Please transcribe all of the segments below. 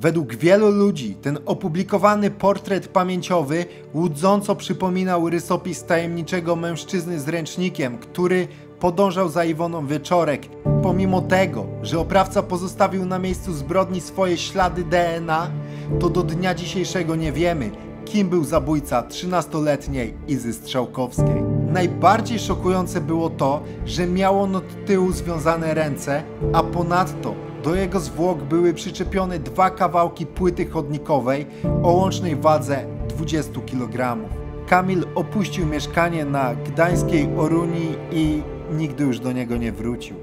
Według wielu ludzi ten opublikowany portret pamięciowy łudząco przypominał rysopis tajemniczego mężczyzny z ręcznikiem, który podążał za Iwoną Wieczorek. Pomimo tego, że oprawca pozostawił na miejscu zbrodni swoje ślady DNA, to do dnia dzisiejszego nie wiemy, kim był zabójca 13-letniej Izy Strzałkowskiej. Najbardziej szokujące było to, że miał on od tyłu związane ręce, a ponadto do jego zwłok były przyczepione dwa kawałki płyty chodnikowej o łącznej wadze 20 kg. Kamil opuścił mieszkanie na gdańskiej Oruni i nigdy już do niego nie wrócił.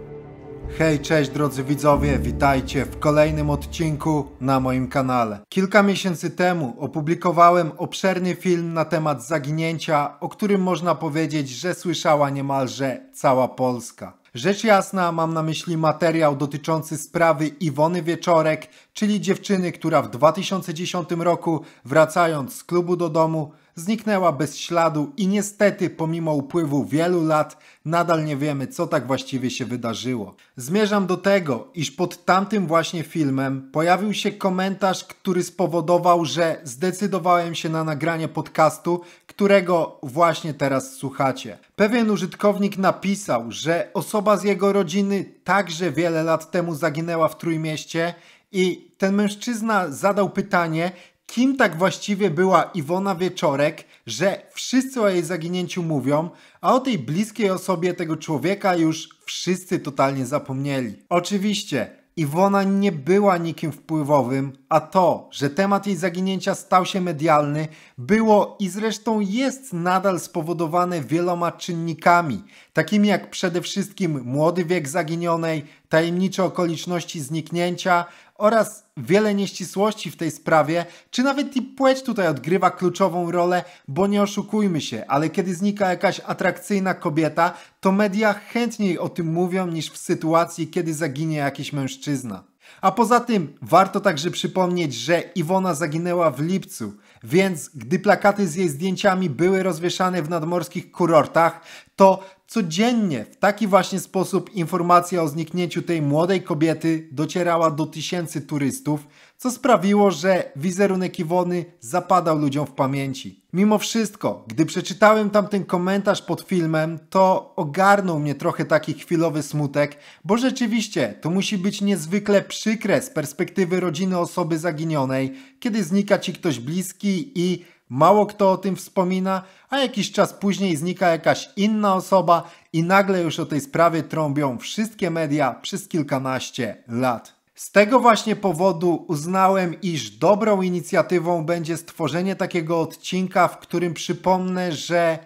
Hej, cześć drodzy widzowie, witajcie w kolejnym odcinku na moim kanale. Kilka miesięcy temu opublikowałem obszerny film na temat zaginięcia, o którym można powiedzieć, że słyszała niemalże cała Polska. Rzecz jasna mam na myśli materiał dotyczący sprawy Iwony Wieczorek, czyli dziewczyny, która w 2010 roku wracając z klubu do domu zniknęła bez śladu i niestety pomimo upływu wielu lat nadal nie wiemy, co tak właściwie się wydarzyło. Zmierzam do tego, iż pod tamtym właśnie filmem pojawił się komentarz, który spowodował, że zdecydowałem się na nagranie podcastu, którego właśnie teraz słuchacie. Pewien użytkownik napisał, że osoba z jego rodziny także wiele lat temu zaginęła w Trójmieście i ten mężczyzna zadał pytanie, kim tak właściwie była Iwona Wieczorek, że wszyscy o jej zaginięciu mówią, a o tej bliskiej osobie tego człowieka już wszyscy totalnie zapomnieli. Oczywiście, Iwona nie była nikim wpływowym, a to, że temat jej zaginięcia stał się medialny, było i zresztą jest nadal spowodowane wieloma czynnikami, takimi jak przede wszystkim młody wiek zaginionej, tajemnicze okoliczności zniknięcia, oraz wiele nieścisłości w tej sprawie, czy nawet i płeć tutaj odgrywa kluczową rolę, bo nie oszukujmy się, ale kiedy znika jakaś atrakcyjna kobieta, to media chętniej o tym mówią niż w sytuacji, kiedy zaginie jakiś mężczyzna. A poza tym warto także przypomnieć, że Iwona zaginęła w lipcu, więc gdy plakaty z jej zdjęciami były rozwieszane w nadmorskich kurortach, to Codziennie w taki właśnie sposób informacja o zniknięciu tej młodej kobiety docierała do tysięcy turystów, co sprawiło, że wizerunek Iwony zapadał ludziom w pamięci. Mimo wszystko, gdy przeczytałem tamten komentarz pod filmem, to ogarnął mnie trochę taki chwilowy smutek, bo rzeczywiście to musi być niezwykle przykre z perspektywy rodziny osoby zaginionej, kiedy znika ci ktoś bliski i Mało kto o tym wspomina, a jakiś czas później znika jakaś inna osoba i nagle już o tej sprawie trąbią wszystkie media przez kilkanaście lat. Z tego właśnie powodu uznałem, iż dobrą inicjatywą będzie stworzenie takiego odcinka, w którym przypomnę, że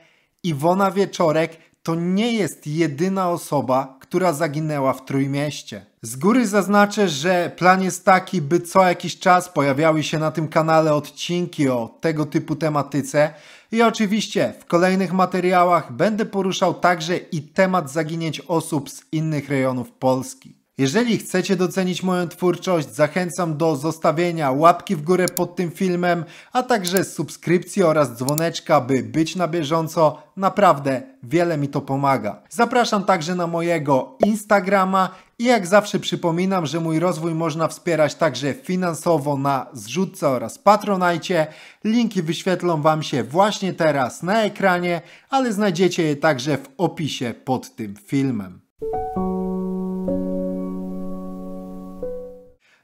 Iwona Wieczorek to nie jest jedyna osoba, która zaginęła w Trójmieście. Z góry zaznaczę, że plan jest taki, by co jakiś czas pojawiały się na tym kanale odcinki o tego typu tematyce i oczywiście w kolejnych materiałach będę poruszał także i temat zaginięć osób z innych rejonów Polski. Jeżeli chcecie docenić moją twórczość, zachęcam do zostawienia łapki w górę pod tym filmem, a także subskrypcji oraz dzwoneczka, by być na bieżąco. Naprawdę wiele mi to pomaga. Zapraszam także na mojego Instagrama i jak zawsze przypominam, że mój rozwój można wspierać także finansowo na zrzutce oraz patronajcie. Linki wyświetlą Wam się właśnie teraz na ekranie, ale znajdziecie je także w opisie pod tym filmem.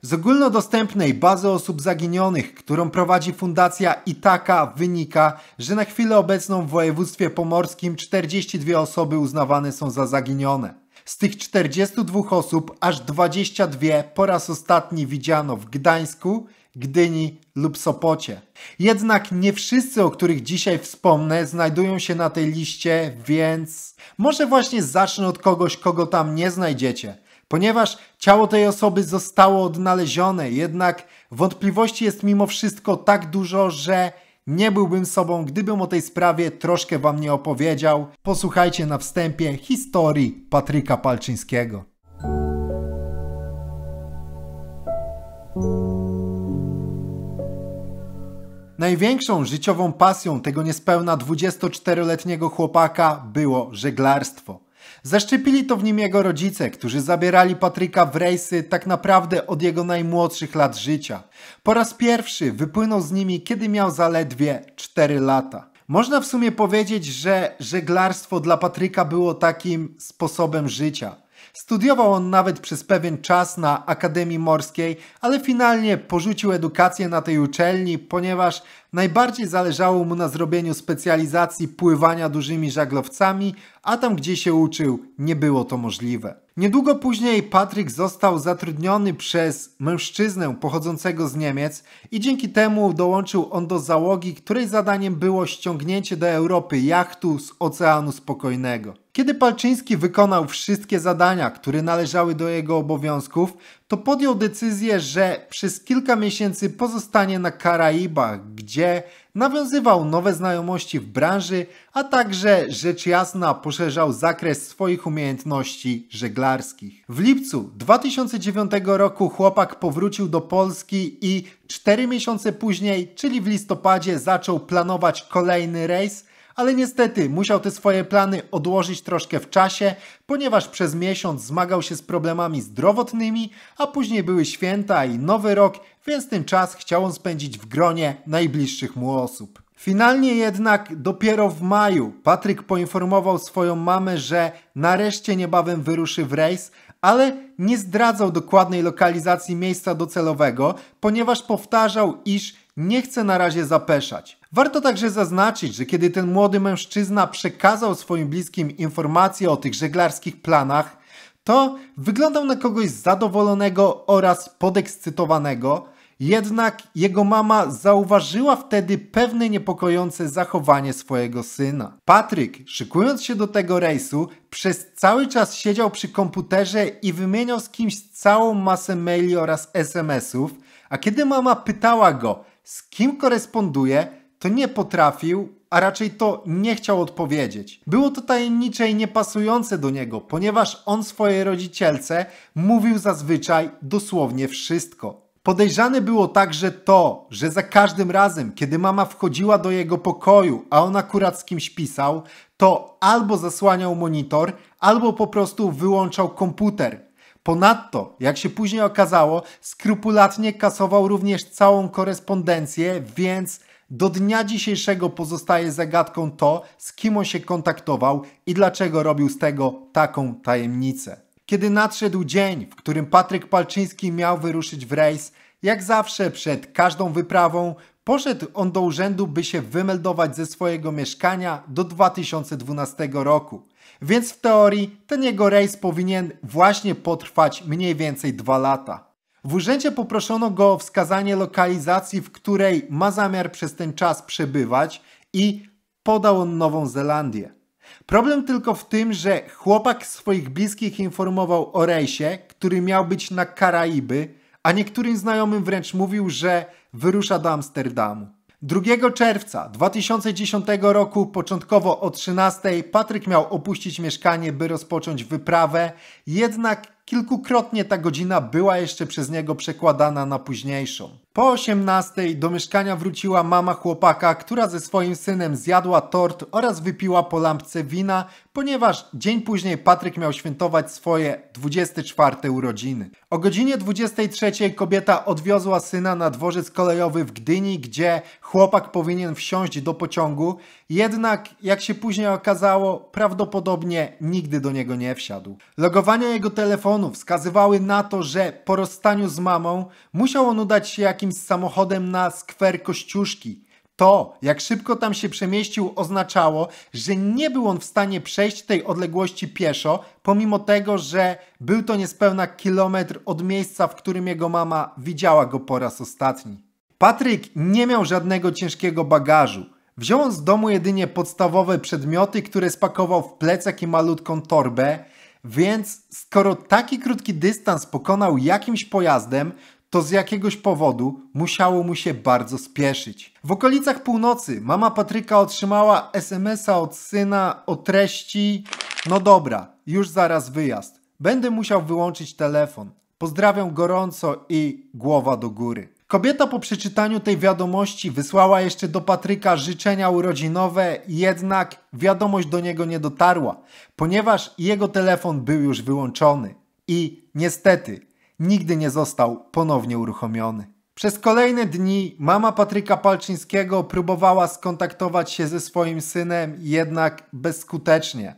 Z ogólnodostępnej bazy osób zaginionych, którą prowadzi Fundacja Itaka, wynika, że na chwilę obecną w województwie pomorskim 42 osoby uznawane są za zaginione. Z tych 42 osób aż 22 po raz ostatni widziano w Gdańsku, Gdyni lub Sopocie. Jednak nie wszyscy, o których dzisiaj wspomnę, znajdują się na tej liście, więc może właśnie zacznę od kogoś, kogo tam nie znajdziecie, ponieważ Ciało tej osoby zostało odnalezione, jednak wątpliwości jest mimo wszystko tak dużo, że nie byłbym sobą, gdybym o tej sprawie troszkę wam nie opowiedział. Posłuchajcie na wstępie historii Patryka Palczyńskiego. Największą życiową pasją tego niespełna 24-letniego chłopaka było żeglarstwo. Zaszczepili to w nim jego rodzice, którzy zabierali Patryka w rejsy tak naprawdę od jego najmłodszych lat życia. Po raz pierwszy wypłynął z nimi, kiedy miał zaledwie 4 lata. Można w sumie powiedzieć, że żeglarstwo dla Patryka było takim sposobem życia. Studiował on nawet przez pewien czas na Akademii Morskiej, ale finalnie porzucił edukację na tej uczelni, ponieważ Najbardziej zależało mu na zrobieniu specjalizacji pływania dużymi żaglowcami, a tam gdzie się uczył nie było to możliwe. Niedługo później Patryk został zatrudniony przez mężczyznę pochodzącego z Niemiec i dzięki temu dołączył on do załogi, której zadaniem było ściągnięcie do Europy jachtu z Oceanu Spokojnego. Kiedy Palczyński wykonał wszystkie zadania, które należały do jego obowiązków, to podjął decyzję, że przez kilka miesięcy pozostanie na Karaibach, gdzie nawiązywał nowe znajomości w branży, a także rzecz jasna poszerzał zakres swoich umiejętności żeglarskich. W lipcu 2009 roku chłopak powrócił do Polski i cztery miesiące później, czyli w listopadzie, zaczął planować kolejny rejs – ale niestety musiał te swoje plany odłożyć troszkę w czasie, ponieważ przez miesiąc zmagał się z problemami zdrowotnymi, a później były święta i nowy rok, więc ten czas chciał on spędzić w gronie najbliższych mu osób. Finalnie jednak dopiero w maju Patryk poinformował swoją mamę, że nareszcie niebawem wyruszy w rejs, ale nie zdradzał dokładnej lokalizacji miejsca docelowego, ponieważ powtarzał, iż nie chcę na razie zapeszać. Warto także zaznaczyć, że kiedy ten młody mężczyzna przekazał swoim bliskim informacje o tych żeglarskich planach, to wyglądał na kogoś zadowolonego oraz podekscytowanego, jednak jego mama zauważyła wtedy pewne niepokojące zachowanie swojego syna. Patryk, szykując się do tego rejsu, przez cały czas siedział przy komputerze i wymieniał z kimś całą masę maili oraz SMS-ów, a kiedy mama pytała go, z kim koresponduje, to nie potrafił, a raczej to nie chciał odpowiedzieć. Było to tajemnicze i niepasujące do niego, ponieważ on swojej rodzicielce mówił zazwyczaj dosłownie wszystko. Podejrzane było także to, że za każdym razem, kiedy mama wchodziła do jego pokoju, a on akurat z kimś pisał, to albo zasłaniał monitor, albo po prostu wyłączał komputer. Ponadto, jak się później okazało, skrupulatnie kasował również całą korespondencję, więc do dnia dzisiejszego pozostaje zagadką to, z kim on się kontaktował i dlaczego robił z tego taką tajemnicę. Kiedy nadszedł dzień, w którym Patryk Palczyński miał wyruszyć w rejs, jak zawsze przed każdą wyprawą poszedł on do urzędu, by się wymeldować ze swojego mieszkania do 2012 roku. Więc w teorii ten jego rejs powinien właśnie potrwać mniej więcej dwa lata. W urzędzie poproszono go o wskazanie lokalizacji, w której ma zamiar przez ten czas przebywać i podał on Nową Zelandię. Problem tylko w tym, że chłopak swoich bliskich informował o rejsie, który miał być na Karaiby, a niektórym znajomym wręcz mówił, że wyrusza do Amsterdamu. 2 czerwca 2010 roku, początkowo o 13, Patryk miał opuścić mieszkanie, by rozpocząć wyprawę, jednak kilkukrotnie ta godzina była jeszcze przez niego przekładana na późniejszą. Po 18 do mieszkania wróciła mama chłopaka, która ze swoim synem zjadła tort oraz wypiła po lampce wina, ponieważ dzień później Patryk miał świętować swoje 24 urodziny. O godzinie 23 kobieta odwiozła syna na dworzec kolejowy w Gdyni, gdzie chłopak powinien wsiąść do pociągu, jednak jak się później okazało, prawdopodobnie nigdy do niego nie wsiadł. Logowania jego telefonu wskazywały na to, że po rozstaniu z mamą musiał on udać się jakimś jakimś samochodem na skwer Kościuszki. To, jak szybko tam się przemieścił, oznaczało, że nie był on w stanie przejść tej odległości pieszo, pomimo tego, że był to niespełna kilometr od miejsca, w którym jego mama widziała go po raz ostatni. Patryk nie miał żadnego ciężkiego bagażu. Wziął on z domu jedynie podstawowe przedmioty, które spakował w plecak i malutką torbę, więc skoro taki krótki dystans pokonał jakimś pojazdem, to z jakiegoś powodu musiało mu się bardzo spieszyć. W okolicach północy mama Patryka otrzymała SMS-a od syna o treści: No dobra, już zaraz wyjazd. Będę musiał wyłączyć telefon. Pozdrawiam gorąco i głowa do góry. Kobieta po przeczytaniu tej wiadomości wysłała jeszcze do Patryka życzenia urodzinowe, jednak wiadomość do niego nie dotarła, ponieważ jego telefon był już wyłączony. I niestety nigdy nie został ponownie uruchomiony. Przez kolejne dni mama Patryka Palczyńskiego próbowała skontaktować się ze swoim synem, jednak bezskutecznie.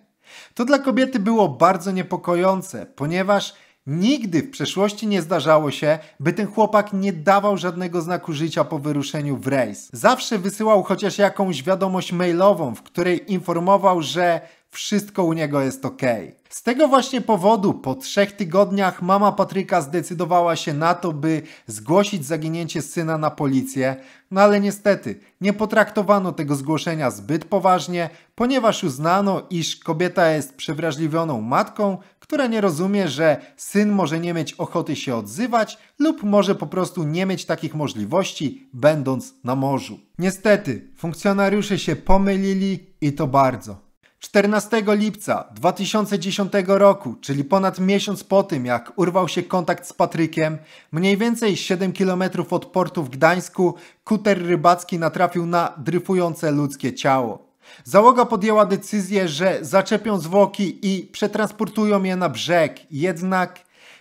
To dla kobiety było bardzo niepokojące, ponieważ nigdy w przeszłości nie zdarzało się, by ten chłopak nie dawał żadnego znaku życia po wyruszeniu w rejs. Zawsze wysyłał chociaż jakąś wiadomość mailową, w której informował, że wszystko u niego jest ok. Z tego właśnie powodu po trzech tygodniach mama Patryka zdecydowała się na to, by zgłosić zaginięcie syna na policję, no ale niestety nie potraktowano tego zgłoszenia zbyt poważnie, ponieważ uznano, iż kobieta jest przewrażliwioną matką, która nie rozumie, że syn może nie mieć ochoty się odzywać lub może po prostu nie mieć takich możliwości, będąc na morzu. Niestety, funkcjonariusze się pomylili i to bardzo. 14 lipca 2010 roku, czyli ponad miesiąc po tym, jak urwał się kontakt z Patrykiem, mniej więcej 7 km od portu w Gdańsku, kuter rybacki natrafił na dryfujące ludzkie ciało. Załoga podjęła decyzję, że zaczepią zwłoki i przetransportują je na brzeg, jednak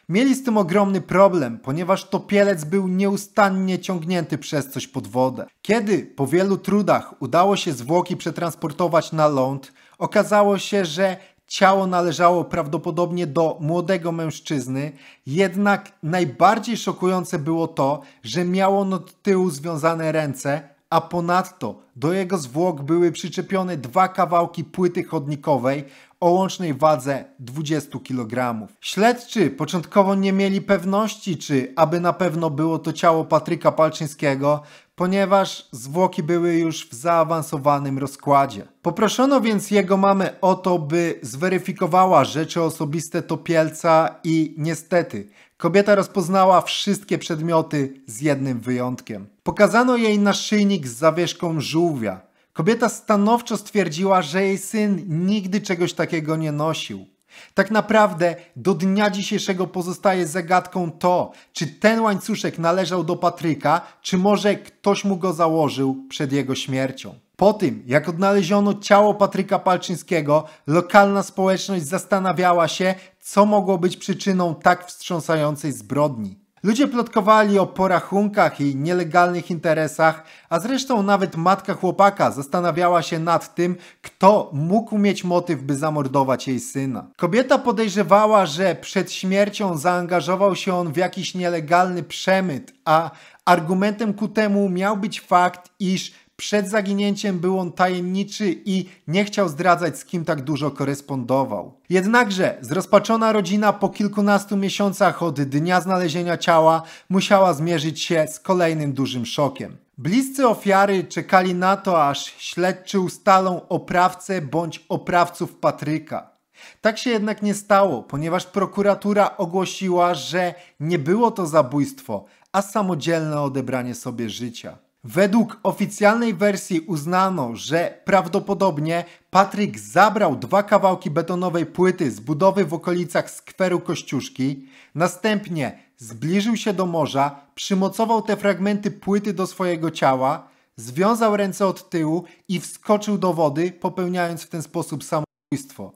mieli z tym ogromny problem, ponieważ topielec był nieustannie ciągnięty przez coś pod wodę. Kiedy po wielu trudach udało się zwłoki przetransportować na ląd, Okazało się, że ciało należało prawdopodobnie do młodego mężczyzny, jednak najbardziej szokujące było to, że miało on od tyłu związane ręce, a ponadto do jego zwłok były przyczepione dwa kawałki płyty chodnikowej o łącznej wadze 20 kg. Śledczy początkowo nie mieli pewności, czy aby na pewno było to ciało Patryka Palczyńskiego, ponieważ zwłoki były już w zaawansowanym rozkładzie. Poproszono więc jego mamę o to, by zweryfikowała rzeczy osobiste Topielca i niestety kobieta rozpoznała wszystkie przedmioty z jednym wyjątkiem. Pokazano jej naszyjnik z zawieszką żółwia. Kobieta stanowczo stwierdziła, że jej syn nigdy czegoś takiego nie nosił. Tak naprawdę do dnia dzisiejszego pozostaje zagadką to, czy ten łańcuszek należał do Patryka, czy może ktoś mu go założył przed jego śmiercią. Po tym, jak odnaleziono ciało Patryka Palczyńskiego, lokalna społeczność zastanawiała się, co mogło być przyczyną tak wstrząsającej zbrodni. Ludzie plotkowali o porachunkach i nielegalnych interesach, a zresztą nawet matka chłopaka zastanawiała się nad tym, kto mógł mieć motyw, by zamordować jej syna. Kobieta podejrzewała, że przed śmiercią zaangażował się on w jakiś nielegalny przemyt, a argumentem ku temu miał być fakt, iż przed zaginięciem był on tajemniczy i nie chciał zdradzać, z kim tak dużo korespondował. Jednakże zrozpaczona rodzina po kilkunastu miesiącach od dnia znalezienia ciała musiała zmierzyć się z kolejnym dużym szokiem. Bliscy ofiary czekali na to, aż śledczy ustalą oprawcę bądź oprawców Patryka. Tak się jednak nie stało, ponieważ prokuratura ogłosiła, że nie było to zabójstwo, a samodzielne odebranie sobie życia. Według oficjalnej wersji uznano, że prawdopodobnie Patryk zabrał dwa kawałki betonowej płyty z budowy w okolicach skweru Kościuszki, następnie zbliżył się do morza, przymocował te fragmenty płyty do swojego ciała, związał ręce od tyłu i wskoczył do wody, popełniając w ten sposób samobójstwo.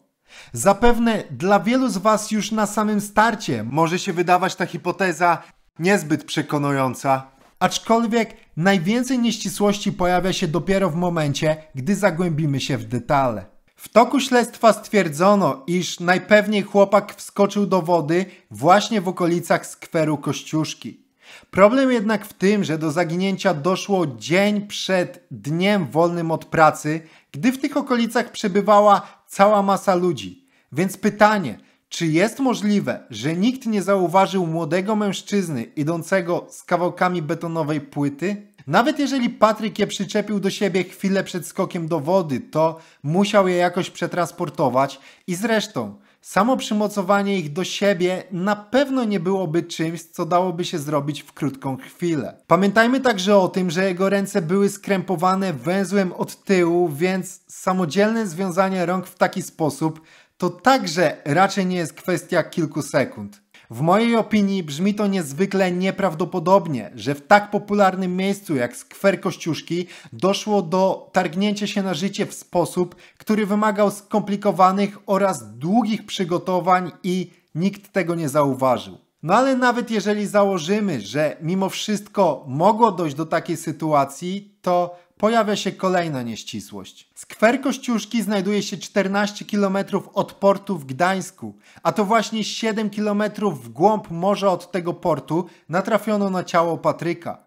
Zapewne dla wielu z Was już na samym starcie może się wydawać ta hipoteza niezbyt przekonująca, aczkolwiek najwięcej nieścisłości pojawia się dopiero w momencie, gdy zagłębimy się w detale. W toku śledztwa stwierdzono, iż najpewniej chłopak wskoczył do wody właśnie w okolicach skweru Kościuszki. Problem jednak w tym, że do zaginięcia doszło dzień przed dniem wolnym od pracy, gdy w tych okolicach przebywała cała masa ludzi. Więc pytanie – czy jest możliwe, że nikt nie zauważył młodego mężczyzny idącego z kawałkami betonowej płyty? Nawet jeżeli Patryk je przyczepił do siebie chwilę przed skokiem do wody, to musiał je jakoś przetransportować i zresztą samo przymocowanie ich do siebie na pewno nie byłoby czymś, co dałoby się zrobić w krótką chwilę. Pamiętajmy także o tym, że jego ręce były skrępowane węzłem od tyłu, więc samodzielne związanie rąk w taki sposób to także raczej nie jest kwestia kilku sekund. W mojej opinii brzmi to niezwykle nieprawdopodobnie, że w tak popularnym miejscu jak skwer Kościuszki doszło do targnięcia się na życie w sposób, który wymagał skomplikowanych oraz długich przygotowań i nikt tego nie zauważył. No ale nawet jeżeli założymy, że mimo wszystko mogło dojść do takiej sytuacji, to pojawia się kolejna nieścisłość. Skwer Kościuszki znajduje się 14 km od portu w Gdańsku, a to właśnie 7 km w głąb morza od tego portu natrafiono na ciało Patryka.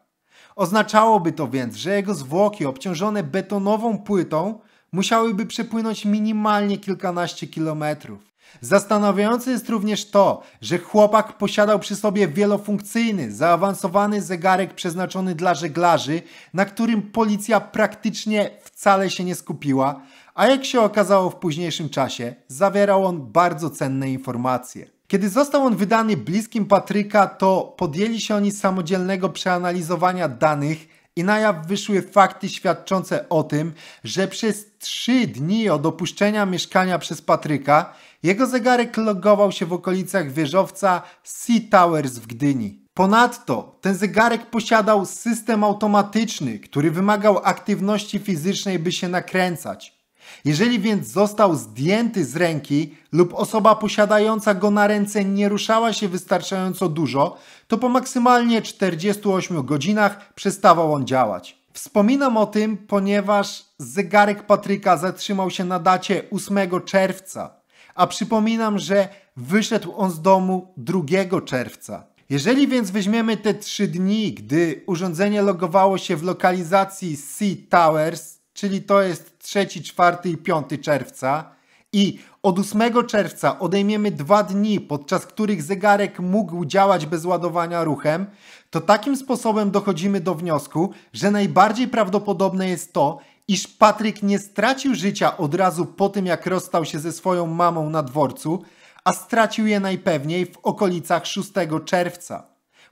Oznaczałoby to więc, że jego zwłoki obciążone betonową płytą musiałyby przepłynąć minimalnie kilkanaście kilometrów. Zastanawiające jest również to, że chłopak posiadał przy sobie wielofunkcyjny, zaawansowany zegarek przeznaczony dla żeglarzy, na którym policja praktycznie wcale się nie skupiła, a jak się okazało w późniejszym czasie, zawierał on bardzo cenne informacje. Kiedy został on wydany bliskim Patryka, to podjęli się oni samodzielnego przeanalizowania danych i na jaw wyszły fakty świadczące o tym, że przez trzy dni od opuszczenia mieszkania przez Patryka jego zegarek logował się w okolicach wieżowca Sea Towers w Gdyni. Ponadto ten zegarek posiadał system automatyczny, który wymagał aktywności fizycznej, by się nakręcać. Jeżeli więc został zdjęty z ręki lub osoba posiadająca go na ręce nie ruszała się wystarczająco dużo, to po maksymalnie 48 godzinach przestawał on działać. Wspominam o tym, ponieważ zegarek Patryka zatrzymał się na dacie 8 czerwca a przypominam, że wyszedł on z domu 2 czerwca. Jeżeli więc weźmiemy te trzy dni, gdy urządzenie logowało się w lokalizacji Sea Towers, czyli to jest 3, 4 i 5 czerwca, i od 8 czerwca odejmiemy dwa dni, podczas których zegarek mógł działać bez ładowania ruchem, to takim sposobem dochodzimy do wniosku, że najbardziej prawdopodobne jest to, iż Patryk nie stracił życia od razu po tym, jak rozstał się ze swoją mamą na dworcu, a stracił je najpewniej w okolicach 6 czerwca.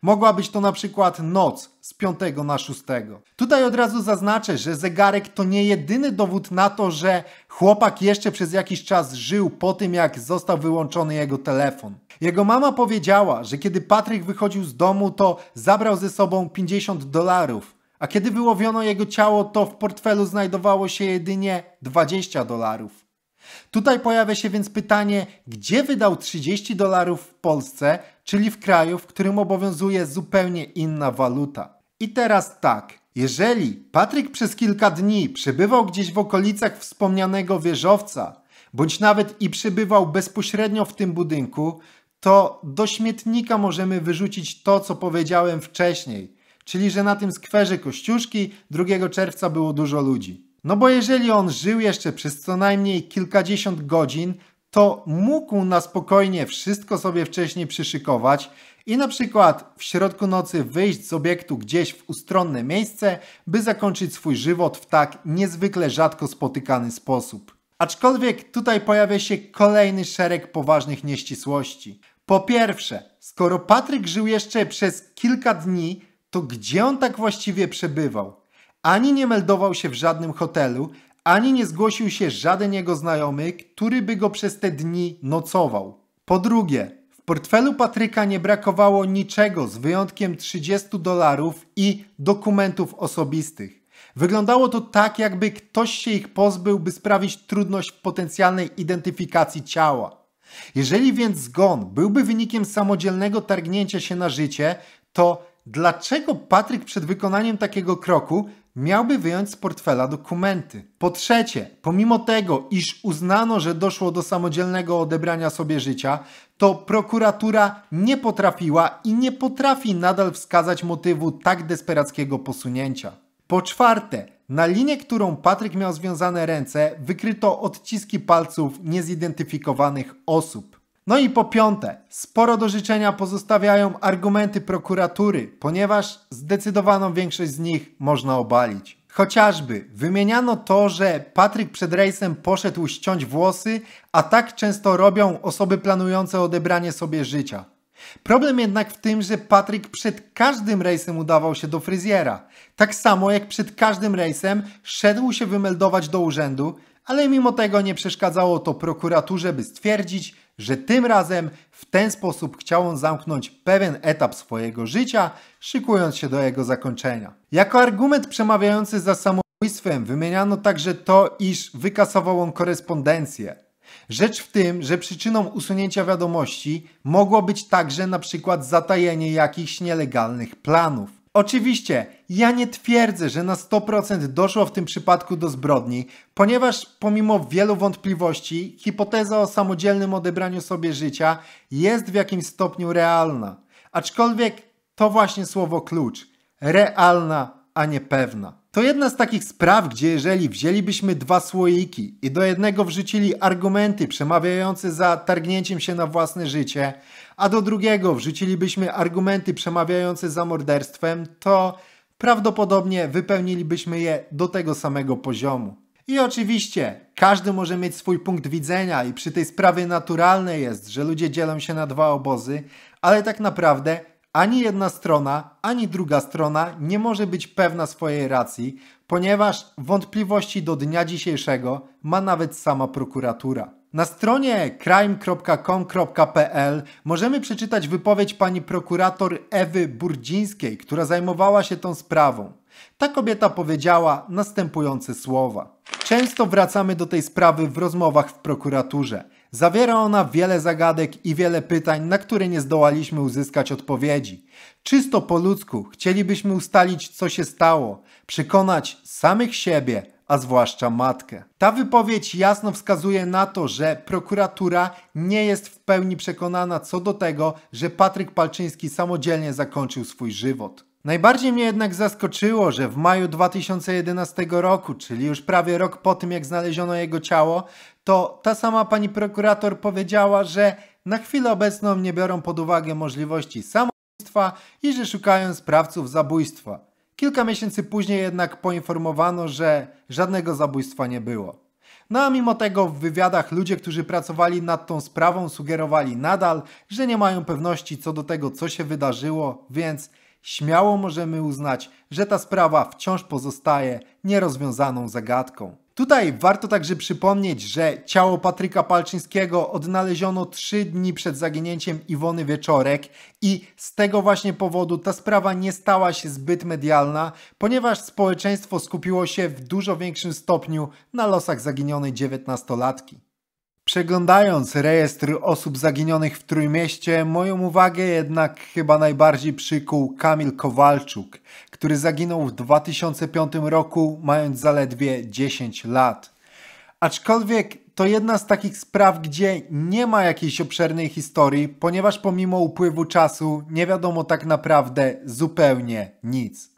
Mogła być to na przykład noc z 5 na 6. Tutaj od razu zaznaczę, że zegarek to nie jedyny dowód na to, że chłopak jeszcze przez jakiś czas żył po tym, jak został wyłączony jego telefon. Jego mama powiedziała, że kiedy Patryk wychodził z domu, to zabrał ze sobą 50 dolarów a kiedy wyłowiono jego ciało, to w portfelu znajdowało się jedynie 20 dolarów. Tutaj pojawia się więc pytanie, gdzie wydał 30 dolarów w Polsce, czyli w kraju, w którym obowiązuje zupełnie inna waluta. I teraz tak, jeżeli Patryk przez kilka dni przebywał gdzieś w okolicach wspomnianego wieżowca, bądź nawet i przebywał bezpośrednio w tym budynku, to do śmietnika możemy wyrzucić to, co powiedziałem wcześniej, czyli że na tym skwerze Kościuszki 2 czerwca było dużo ludzi. No bo jeżeli on żył jeszcze przez co najmniej kilkadziesiąt godzin, to mógł na spokojnie wszystko sobie wcześniej przyszykować i na przykład w środku nocy wyjść z obiektu gdzieś w ustronne miejsce, by zakończyć swój żywot w tak niezwykle rzadko spotykany sposób. Aczkolwiek tutaj pojawia się kolejny szereg poważnych nieścisłości. Po pierwsze, skoro Patryk żył jeszcze przez kilka dni, to gdzie on tak właściwie przebywał? Ani nie meldował się w żadnym hotelu, ani nie zgłosił się żaden jego znajomy, który by go przez te dni nocował. Po drugie, w portfelu Patryka nie brakowało niczego z wyjątkiem 30 dolarów i dokumentów osobistych. Wyglądało to tak, jakby ktoś się ich pozbył, by sprawić trudność w potencjalnej identyfikacji ciała. Jeżeli więc zgon byłby wynikiem samodzielnego targnięcia się na życie, to dlaczego Patryk przed wykonaniem takiego kroku miałby wyjąć z portfela dokumenty. Po trzecie, pomimo tego, iż uznano, że doszło do samodzielnego odebrania sobie życia, to prokuratura nie potrafiła i nie potrafi nadal wskazać motywu tak desperackiego posunięcia. Po czwarte, na linię, którą Patryk miał związane ręce, wykryto odciski palców niezidentyfikowanych osób. No i po piąte, sporo do życzenia pozostawiają argumenty prokuratury, ponieważ zdecydowaną większość z nich można obalić. Chociażby wymieniano to, że Patryk przed rejsem poszedł ściąć włosy, a tak często robią osoby planujące odebranie sobie życia. Problem jednak w tym, że Patryk przed każdym rejsem udawał się do fryzjera. Tak samo jak przed każdym rejsem szedł się wymeldować do urzędu, ale mimo tego nie przeszkadzało to prokuraturze, by stwierdzić, że tym razem w ten sposób chciał on zamknąć pewien etap swojego życia, szykując się do jego zakończenia. Jako argument przemawiający za samobójstwem wymieniano także to, iż wykasował on korespondencję. Rzecz w tym, że przyczyną usunięcia wiadomości mogło być także na przykład zatajenie jakichś nielegalnych planów. Oczywiście, ja nie twierdzę, że na 100% doszło w tym przypadku do zbrodni, ponieważ pomimo wielu wątpliwości, hipoteza o samodzielnym odebraniu sobie życia jest w jakimś stopniu realna. Aczkolwiek to właśnie słowo klucz realna, a nie pewna. To jedna z takich spraw, gdzie jeżeli wzięlibyśmy dwa słoiki i do jednego wrzucili argumenty przemawiające za targnięciem się na własne życie, a do drugiego wrzucilibyśmy argumenty przemawiające za morderstwem, to prawdopodobnie wypełnilibyśmy je do tego samego poziomu. I oczywiście każdy może mieć swój punkt widzenia i przy tej sprawie naturalne jest, że ludzie dzielą się na dwa obozy, ale tak naprawdę ani jedna strona, ani druga strona nie może być pewna swojej racji, ponieważ wątpliwości do dnia dzisiejszego ma nawet sama prokuratura. Na stronie crime.com.pl możemy przeczytać wypowiedź pani prokurator Ewy Burdzińskiej, która zajmowała się tą sprawą. Ta kobieta powiedziała następujące słowa. Często wracamy do tej sprawy w rozmowach w prokuraturze. Zawiera ona wiele zagadek i wiele pytań, na które nie zdołaliśmy uzyskać odpowiedzi. Czysto po ludzku chcielibyśmy ustalić, co się stało, przekonać samych siebie, a zwłaszcza matkę. Ta wypowiedź jasno wskazuje na to, że prokuratura nie jest w pełni przekonana co do tego, że Patryk Palczyński samodzielnie zakończył swój żywot. Najbardziej mnie jednak zaskoczyło, że w maju 2011 roku, czyli już prawie rok po tym jak znaleziono jego ciało, to ta sama pani prokurator powiedziała, że na chwilę obecną nie biorą pod uwagę możliwości samobójstwa i że szukają sprawców zabójstwa. Kilka miesięcy później jednak poinformowano, że żadnego zabójstwa nie było. No a mimo tego w wywiadach ludzie, którzy pracowali nad tą sprawą sugerowali nadal, że nie mają pewności co do tego co się wydarzyło, więc śmiało możemy uznać, że ta sprawa wciąż pozostaje nierozwiązaną zagadką. Tutaj warto także przypomnieć, że ciało Patryka Palczyńskiego odnaleziono trzy dni przed zaginięciem Iwony Wieczorek i z tego właśnie powodu ta sprawa nie stała się zbyt medialna, ponieważ społeczeństwo skupiło się w dużo większym stopniu na losach zaginionej dziewiętnastolatki. Przeglądając rejestr osób zaginionych w Trójmieście, moją uwagę jednak chyba najbardziej przykuł Kamil Kowalczuk, który zaginął w 2005 roku, mając zaledwie 10 lat. Aczkolwiek to jedna z takich spraw, gdzie nie ma jakiejś obszernej historii, ponieważ pomimo upływu czasu nie wiadomo tak naprawdę zupełnie nic.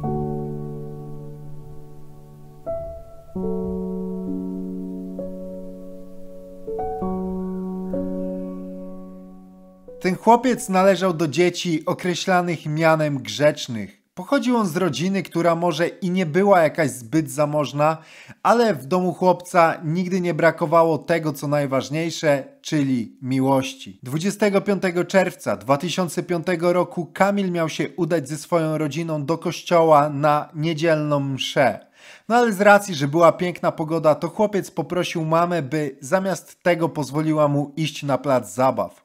Ten chłopiec należał do dzieci określanych mianem grzecznych. Pochodził on z rodziny, która może i nie była jakaś zbyt zamożna, ale w domu chłopca nigdy nie brakowało tego, co najważniejsze, czyli miłości. 25 czerwca 2005 roku Kamil miał się udać ze swoją rodziną do kościoła na niedzielną mszę. No ale z racji, że była piękna pogoda, to chłopiec poprosił mamę, by zamiast tego pozwoliła mu iść na plac zabaw.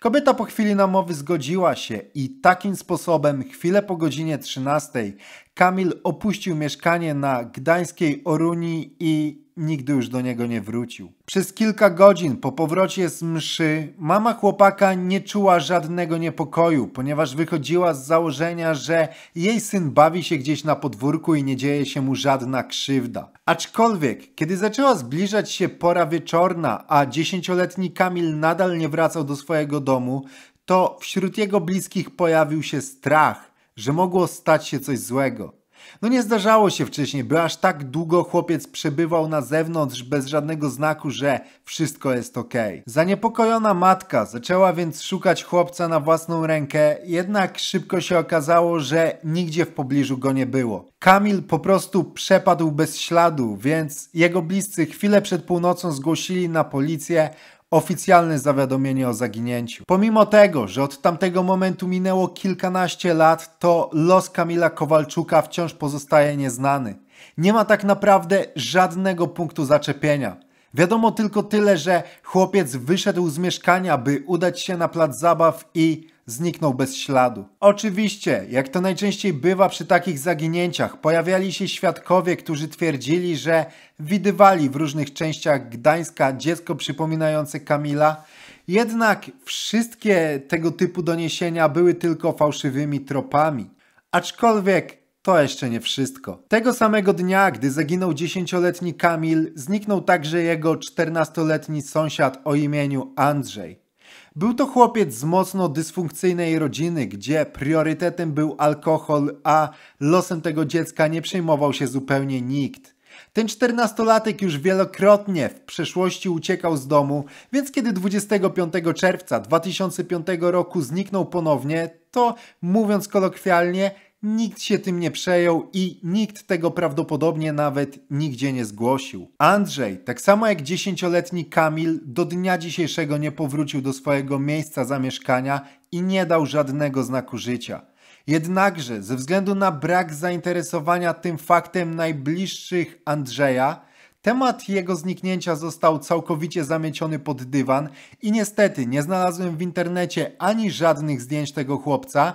Kobieta po chwili namowy zgodziła się i takim sposobem chwilę po godzinie 13 Kamil opuścił mieszkanie na gdańskiej Oruni i nigdy już do niego nie wrócił. Przez kilka godzin po powrocie z mszy mama chłopaka nie czuła żadnego niepokoju, ponieważ wychodziła z założenia, że jej syn bawi się gdzieś na podwórku i nie dzieje się mu żadna krzywda. Aczkolwiek, kiedy zaczęła zbliżać się pora wieczorna, a dziesięcioletni Kamil nadal nie wracał do swojego domu, to wśród jego bliskich pojawił się strach, że mogło stać się coś złego. No nie zdarzało się wcześniej, by aż tak długo chłopiec przebywał na zewnątrz bez żadnego znaku, że wszystko jest ok. Zaniepokojona matka zaczęła więc szukać chłopca na własną rękę, jednak szybko się okazało, że nigdzie w pobliżu go nie było. Kamil po prostu przepadł bez śladu, więc jego bliscy chwilę przed północą zgłosili na policję, oficjalne zawiadomienie o zaginięciu. Pomimo tego, że od tamtego momentu minęło kilkanaście lat, to los Kamila Kowalczuka wciąż pozostaje nieznany. Nie ma tak naprawdę żadnego punktu zaczepienia. Wiadomo tylko tyle, że chłopiec wyszedł z mieszkania, by udać się na plac zabaw i zniknął bez śladu. Oczywiście, jak to najczęściej bywa przy takich zaginięciach, pojawiali się świadkowie, którzy twierdzili, że widywali w różnych częściach Gdańska dziecko przypominające Kamila, jednak wszystkie tego typu doniesienia były tylko fałszywymi tropami. Aczkolwiek to jeszcze nie wszystko. Tego samego dnia, gdy zaginął 10-letni Kamil, zniknął także jego 14-letni sąsiad o imieniu Andrzej. Był to chłopiec z mocno dysfunkcyjnej rodziny, gdzie priorytetem był alkohol, a losem tego dziecka nie przejmował się zupełnie nikt. Ten czternastolatek już wielokrotnie w przeszłości uciekał z domu, więc kiedy 25 czerwca 2005 roku zniknął ponownie, to mówiąc kolokwialnie, nikt się tym nie przejął i nikt tego prawdopodobnie nawet nigdzie nie zgłosił. Andrzej, tak samo jak dziesięcioletni Kamil, do dnia dzisiejszego nie powrócił do swojego miejsca zamieszkania i nie dał żadnego znaku życia. Jednakże, ze względu na brak zainteresowania tym faktem najbliższych Andrzeja, Temat jego zniknięcia został całkowicie zamieciony pod dywan i niestety nie znalazłem w internecie ani żadnych zdjęć tego chłopca,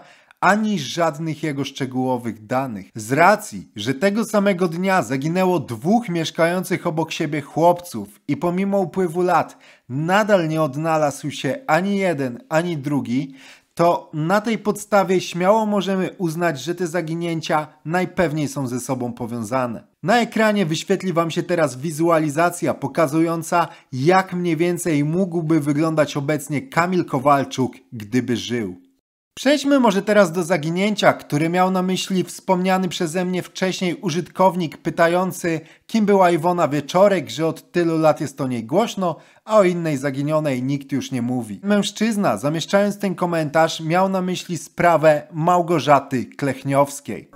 ani żadnych jego szczegółowych danych. Z racji, że tego samego dnia zaginęło dwóch mieszkających obok siebie chłopców i pomimo upływu lat nadal nie odnalazł się ani jeden, ani drugi, to na tej podstawie śmiało możemy uznać, że te zaginięcia najpewniej są ze sobą powiązane. Na ekranie wyświetli Wam się teraz wizualizacja pokazująca, jak mniej więcej mógłby wyglądać obecnie Kamil Kowalczuk, gdyby żył. Przejdźmy może teraz do zaginięcia, który miał na myśli wspomniany przeze mnie wcześniej użytkownik pytający, kim była Iwona Wieczorek, że od tylu lat jest o niej głośno, a o innej zaginionej nikt już nie mówi. Mężczyzna, zamieszczając ten komentarz, miał na myśli sprawę Małgorzaty Klechniowskiej.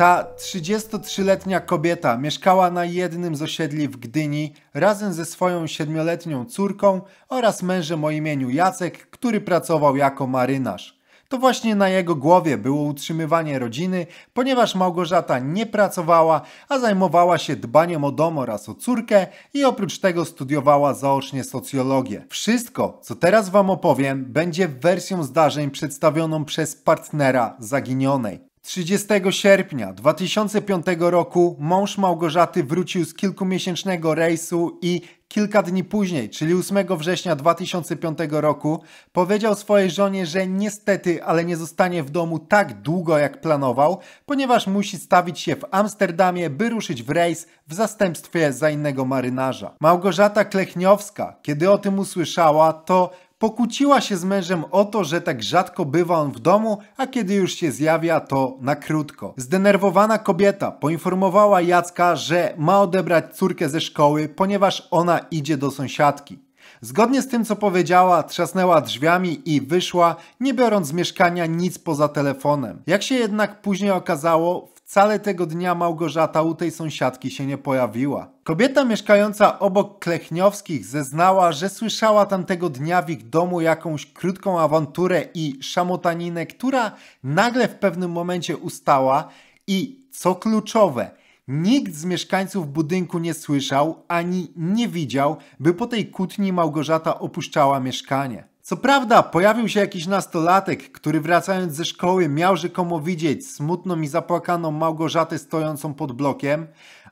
Ta 33-letnia kobieta mieszkała na jednym z osiedli w Gdyni razem ze swoją siedmioletnią córką oraz mężem o imieniu Jacek, który pracował jako marynarz. To właśnie na jego głowie było utrzymywanie rodziny, ponieważ Małgorzata nie pracowała, a zajmowała się dbaniem o dom oraz o córkę i oprócz tego studiowała zaocznie socjologię. Wszystko, co teraz wam opowiem, będzie wersją zdarzeń przedstawioną przez partnera zaginionej. 30 sierpnia 2005 roku mąż Małgorzaty wrócił z kilkumiesięcznego rejsu i kilka dni później, czyli 8 września 2005 roku, powiedział swojej żonie, że niestety, ale nie zostanie w domu tak długo jak planował, ponieważ musi stawić się w Amsterdamie, by ruszyć w rejs w zastępstwie za innego marynarza. Małgorzata Klechniowska, kiedy o tym usłyszała, to Pokłóciła się z mężem o to, że tak rzadko bywa on w domu, a kiedy już się zjawia, to na krótko. Zdenerwowana kobieta poinformowała Jacka, że ma odebrać córkę ze szkoły, ponieważ ona idzie do sąsiadki. Zgodnie z tym, co powiedziała, trzasnęła drzwiami i wyszła, nie biorąc z mieszkania nic poza telefonem. Jak się jednak później okazało, Wcale tego dnia Małgorzata u tej sąsiadki się nie pojawiła. Kobieta mieszkająca obok Klechniowskich zeznała, że słyszała tamtego dnia w ich domu jakąś krótką awanturę i szamotaninę, która nagle w pewnym momencie ustała i, co kluczowe, Nikt z mieszkańców budynku nie słyszał ani nie widział, by po tej kłótni Małgorzata opuszczała mieszkanie. Co prawda pojawił się jakiś nastolatek, który wracając ze szkoły miał rzekomo widzieć smutną i zapłakaną Małgorzatę stojącą pod blokiem,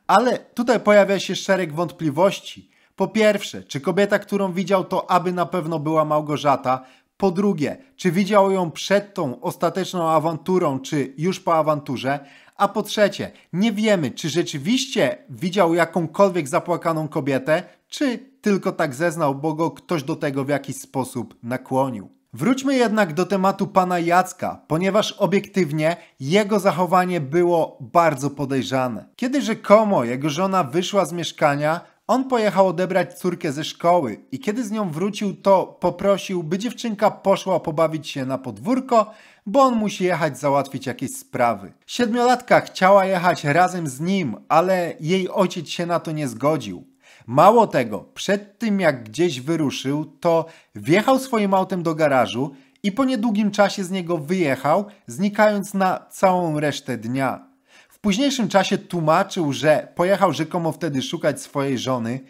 ale tutaj pojawia się szereg wątpliwości. Po pierwsze, czy kobieta, którą widział, to aby na pewno była Małgorzata? Po drugie, czy widział ją przed tą ostateczną awanturą, czy już po awanturze? A po trzecie, nie wiemy, czy rzeczywiście widział jakąkolwiek zapłakaną kobietę, czy tylko tak zeznał, bo go ktoś do tego w jakiś sposób nakłonił. Wróćmy jednak do tematu pana Jacka, ponieważ obiektywnie jego zachowanie było bardzo podejrzane. Kiedy rzekomo jego żona wyszła z mieszkania, on pojechał odebrać córkę ze szkoły i kiedy z nią wrócił, to poprosił, by dziewczynka poszła pobawić się na podwórko, bo on musi jechać załatwić jakieś sprawy. Siedmiolatka chciała jechać razem z nim, ale jej ojciec się na to nie zgodził. Mało tego, przed tym jak gdzieś wyruszył, to wjechał swoim autem do garażu i po niedługim czasie z niego wyjechał, znikając na całą resztę dnia. W późniejszym czasie tłumaczył, że pojechał rzekomo wtedy szukać swojej żony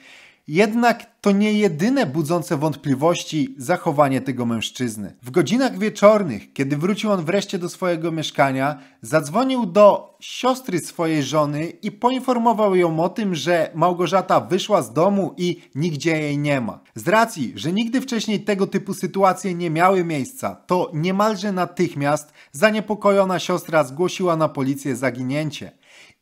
jednak to nie jedyne budzące wątpliwości zachowanie tego mężczyzny. W godzinach wieczornych, kiedy wrócił on wreszcie do swojego mieszkania, zadzwonił do siostry swojej żony i poinformował ją o tym, że Małgorzata wyszła z domu i nigdzie jej nie ma. Z racji, że nigdy wcześniej tego typu sytuacje nie miały miejsca, to niemalże natychmiast zaniepokojona siostra zgłosiła na policję zaginięcie.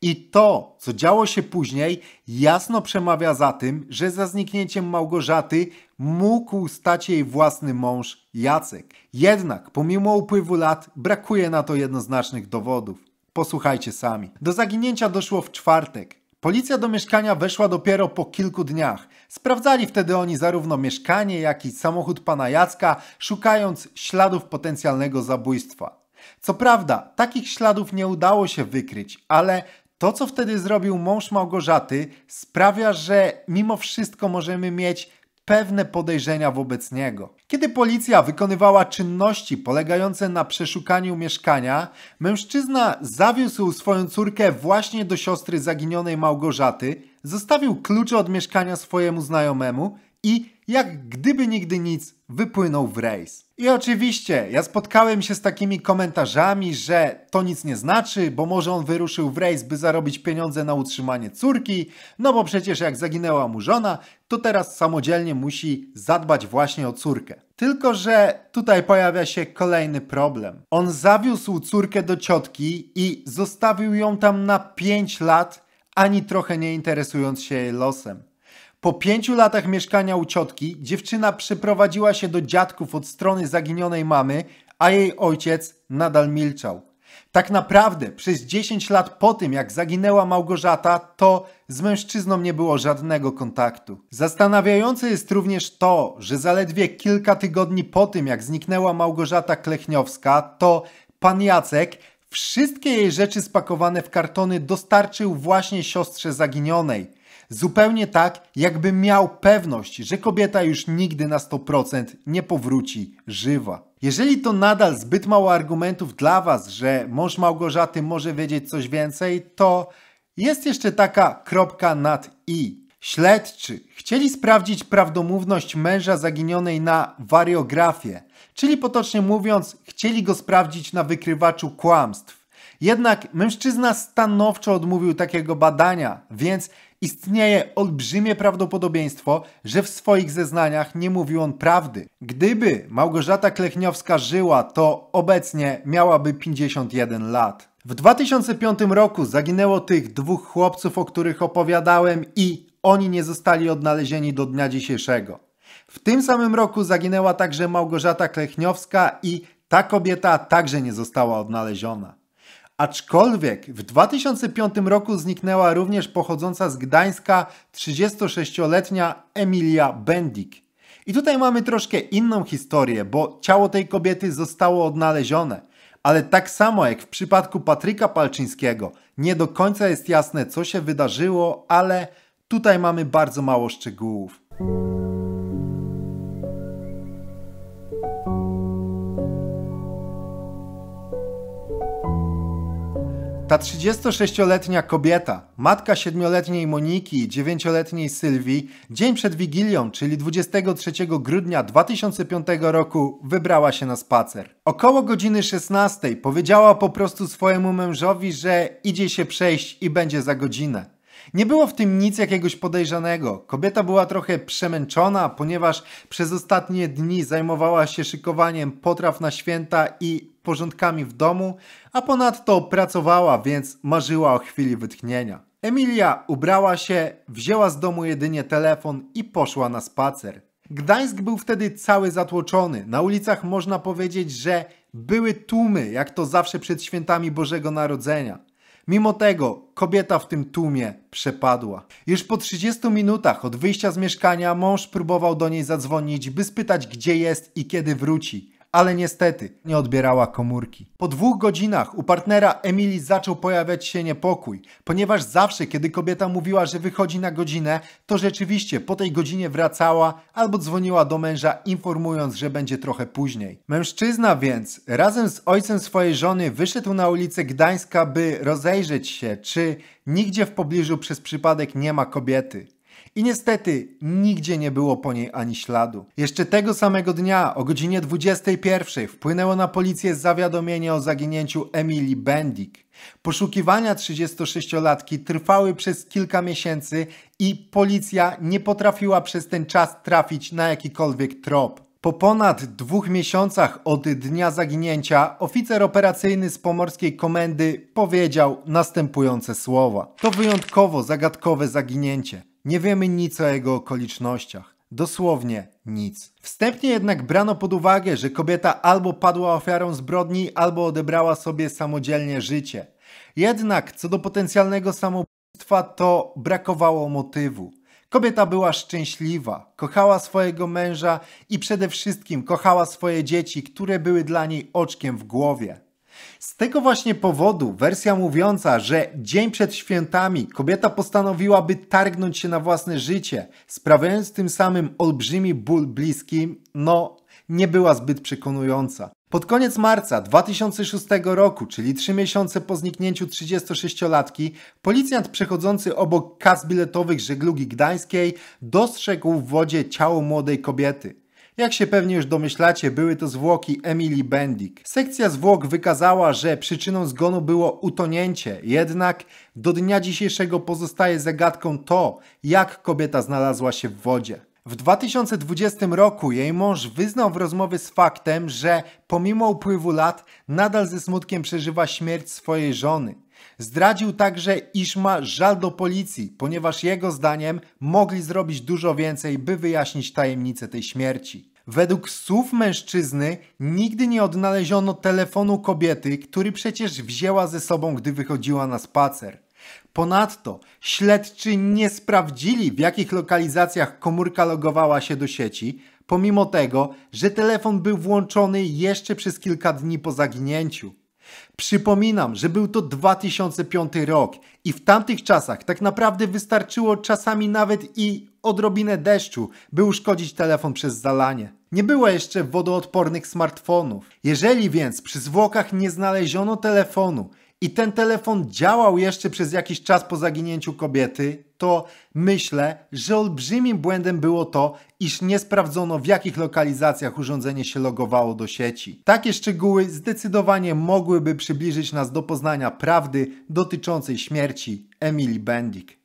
I to, co działo się później, jasno przemawia za tym, że za zniknięciem Małgorzaty mógł stać jej własny mąż Jacek. Jednak, pomimo upływu lat, brakuje na to jednoznacznych dowodów. Posłuchajcie sami. Do zaginięcia doszło w czwartek. Policja do mieszkania weszła dopiero po kilku dniach. Sprawdzali wtedy oni zarówno mieszkanie, jak i samochód pana Jacka, szukając śladów potencjalnego zabójstwa. Co prawda, takich śladów nie udało się wykryć, ale to, co wtedy zrobił mąż Małgorzaty, sprawia, że mimo wszystko możemy mieć pewne podejrzenia wobec niego. Kiedy policja wykonywała czynności polegające na przeszukaniu mieszkania, mężczyzna zawiózł swoją córkę właśnie do siostry zaginionej Małgorzaty, zostawił klucze od mieszkania swojemu znajomemu i, jak gdyby nigdy nic, wypłynął w rejs. I oczywiście, ja spotkałem się z takimi komentarzami, że to nic nie znaczy, bo może on wyruszył w rejs, by zarobić pieniądze na utrzymanie córki, no bo przecież jak zaginęła mu żona, to teraz samodzielnie musi zadbać właśnie o córkę. Tylko, że tutaj pojawia się kolejny problem. On zawiózł córkę do ciotki i zostawił ją tam na 5 lat, ani trochę nie interesując się jej losem. Po pięciu latach mieszkania u ciotki, dziewczyna przeprowadziła się do dziadków od strony zaginionej mamy, a jej ojciec nadal milczał. Tak naprawdę przez 10 lat po tym, jak zaginęła Małgorzata, to z mężczyzną nie było żadnego kontaktu. Zastanawiające jest również to, że zaledwie kilka tygodni po tym, jak zniknęła Małgorzata Klechniowska, to pan Jacek wszystkie jej rzeczy spakowane w kartony dostarczył właśnie siostrze zaginionej. Zupełnie tak, jakby miał pewność, że kobieta już nigdy na 100% nie powróci żywa. Jeżeli to nadal zbyt mało argumentów dla Was, że mąż Małgorzaty może wiedzieć coś więcej, to jest jeszcze taka kropka nad i. Śledczy chcieli sprawdzić prawdomówność męża zaginionej na wariografię, czyli potocznie mówiąc, chcieli go sprawdzić na wykrywaczu kłamstw. Jednak mężczyzna stanowczo odmówił takiego badania, więc istnieje olbrzymie prawdopodobieństwo, że w swoich zeznaniach nie mówił on prawdy. Gdyby Małgorzata Klechniowska żyła, to obecnie miałaby 51 lat. W 2005 roku zaginęło tych dwóch chłopców, o których opowiadałem i oni nie zostali odnalezieni do dnia dzisiejszego. W tym samym roku zaginęła także Małgorzata Klechniowska i ta kobieta także nie została odnaleziona. Aczkolwiek w 2005 roku zniknęła również pochodząca z Gdańska 36-letnia Emilia Bendik. I tutaj mamy troszkę inną historię, bo ciało tej kobiety zostało odnalezione. Ale tak samo jak w przypadku Patryka Palczyńskiego, nie do końca jest jasne co się wydarzyło, ale tutaj mamy bardzo mało szczegółów. Ta 36-letnia kobieta, matka 7-letniej Moniki i 9-letniej Sylwii, dzień przed Wigilią, czyli 23 grudnia 2005 roku, wybrała się na spacer. Około godziny 16 powiedziała po prostu swojemu mężowi, że idzie się przejść i będzie za godzinę. Nie było w tym nic jakiegoś podejrzanego. Kobieta była trochę przemęczona, ponieważ przez ostatnie dni zajmowała się szykowaniem potraw na święta i porządkami w domu, a ponadto pracowała, więc marzyła o chwili wytchnienia. Emilia ubrała się, wzięła z domu jedynie telefon i poszła na spacer. Gdańsk był wtedy cały zatłoczony. Na ulicach można powiedzieć, że były tłumy, jak to zawsze przed świętami Bożego Narodzenia. Mimo tego kobieta w tym tłumie przepadła. Już po 30 minutach od wyjścia z mieszkania mąż próbował do niej zadzwonić, by spytać gdzie jest i kiedy wróci ale niestety nie odbierała komórki. Po dwóch godzinach u partnera Emilii zaczął pojawiać się niepokój, ponieważ zawsze, kiedy kobieta mówiła, że wychodzi na godzinę, to rzeczywiście po tej godzinie wracała albo dzwoniła do męża informując, że będzie trochę później. Mężczyzna więc razem z ojcem swojej żony wyszedł na ulicę Gdańska, by rozejrzeć się, czy nigdzie w pobliżu przez przypadek nie ma kobiety. I niestety nigdzie nie było po niej ani śladu. Jeszcze tego samego dnia o godzinie 21 wpłynęło na policję zawiadomienie o zaginięciu Emily Bendik. Poszukiwania 36-latki trwały przez kilka miesięcy i policja nie potrafiła przez ten czas trafić na jakikolwiek trop. Po ponad dwóch miesiącach od dnia zaginięcia oficer operacyjny z pomorskiej komendy powiedział następujące słowa. To wyjątkowo zagadkowe zaginięcie. Nie wiemy nic o jego okolicznościach. Dosłownie nic. Wstępnie jednak brano pod uwagę, że kobieta albo padła ofiarą zbrodni, albo odebrała sobie samodzielnie życie. Jednak co do potencjalnego samobójstwa, to brakowało motywu. Kobieta była szczęśliwa, kochała swojego męża i przede wszystkim kochała swoje dzieci, które były dla niej oczkiem w głowie. Z tego właśnie powodu wersja mówiąca, że dzień przed świętami kobieta postanowiłaby targnąć się na własne życie, sprawiając tym samym olbrzymi ból bliskim, no nie była zbyt przekonująca. Pod koniec marca 2006 roku, czyli trzy miesiące po zniknięciu 36-latki, policjant przechodzący obok kas biletowych żeglugi gdańskiej dostrzegł w wodzie ciało młodej kobiety. Jak się pewnie już domyślacie, były to zwłoki Emily Bendik. Sekcja zwłok wykazała, że przyczyną zgonu było utonięcie, jednak do dnia dzisiejszego pozostaje zagadką to, jak kobieta znalazła się w wodzie. W 2020 roku jej mąż wyznał w rozmowie z faktem, że pomimo upływu lat nadal ze smutkiem przeżywa śmierć swojej żony. Zdradził także, iż ma żal do policji, ponieważ jego zdaniem mogli zrobić dużo więcej, by wyjaśnić tajemnicę tej śmierci. Według słów mężczyzny nigdy nie odnaleziono telefonu kobiety, który przecież wzięła ze sobą, gdy wychodziła na spacer. Ponadto śledczy nie sprawdzili, w jakich lokalizacjach komórka logowała się do sieci, pomimo tego, że telefon był włączony jeszcze przez kilka dni po zaginięciu. Przypominam, że był to 2005 rok i w tamtych czasach tak naprawdę wystarczyło czasami nawet i odrobinę deszczu, by uszkodzić telefon przez zalanie. Nie było jeszcze wodoodpornych smartfonów. Jeżeli więc przy zwłokach nie znaleziono telefonu, i ten telefon działał jeszcze przez jakiś czas po zaginięciu kobiety, to myślę, że olbrzymim błędem było to, iż nie sprawdzono w jakich lokalizacjach urządzenie się logowało do sieci. Takie szczegóły zdecydowanie mogłyby przybliżyć nas do poznania prawdy dotyczącej śmierci Emily Bendik.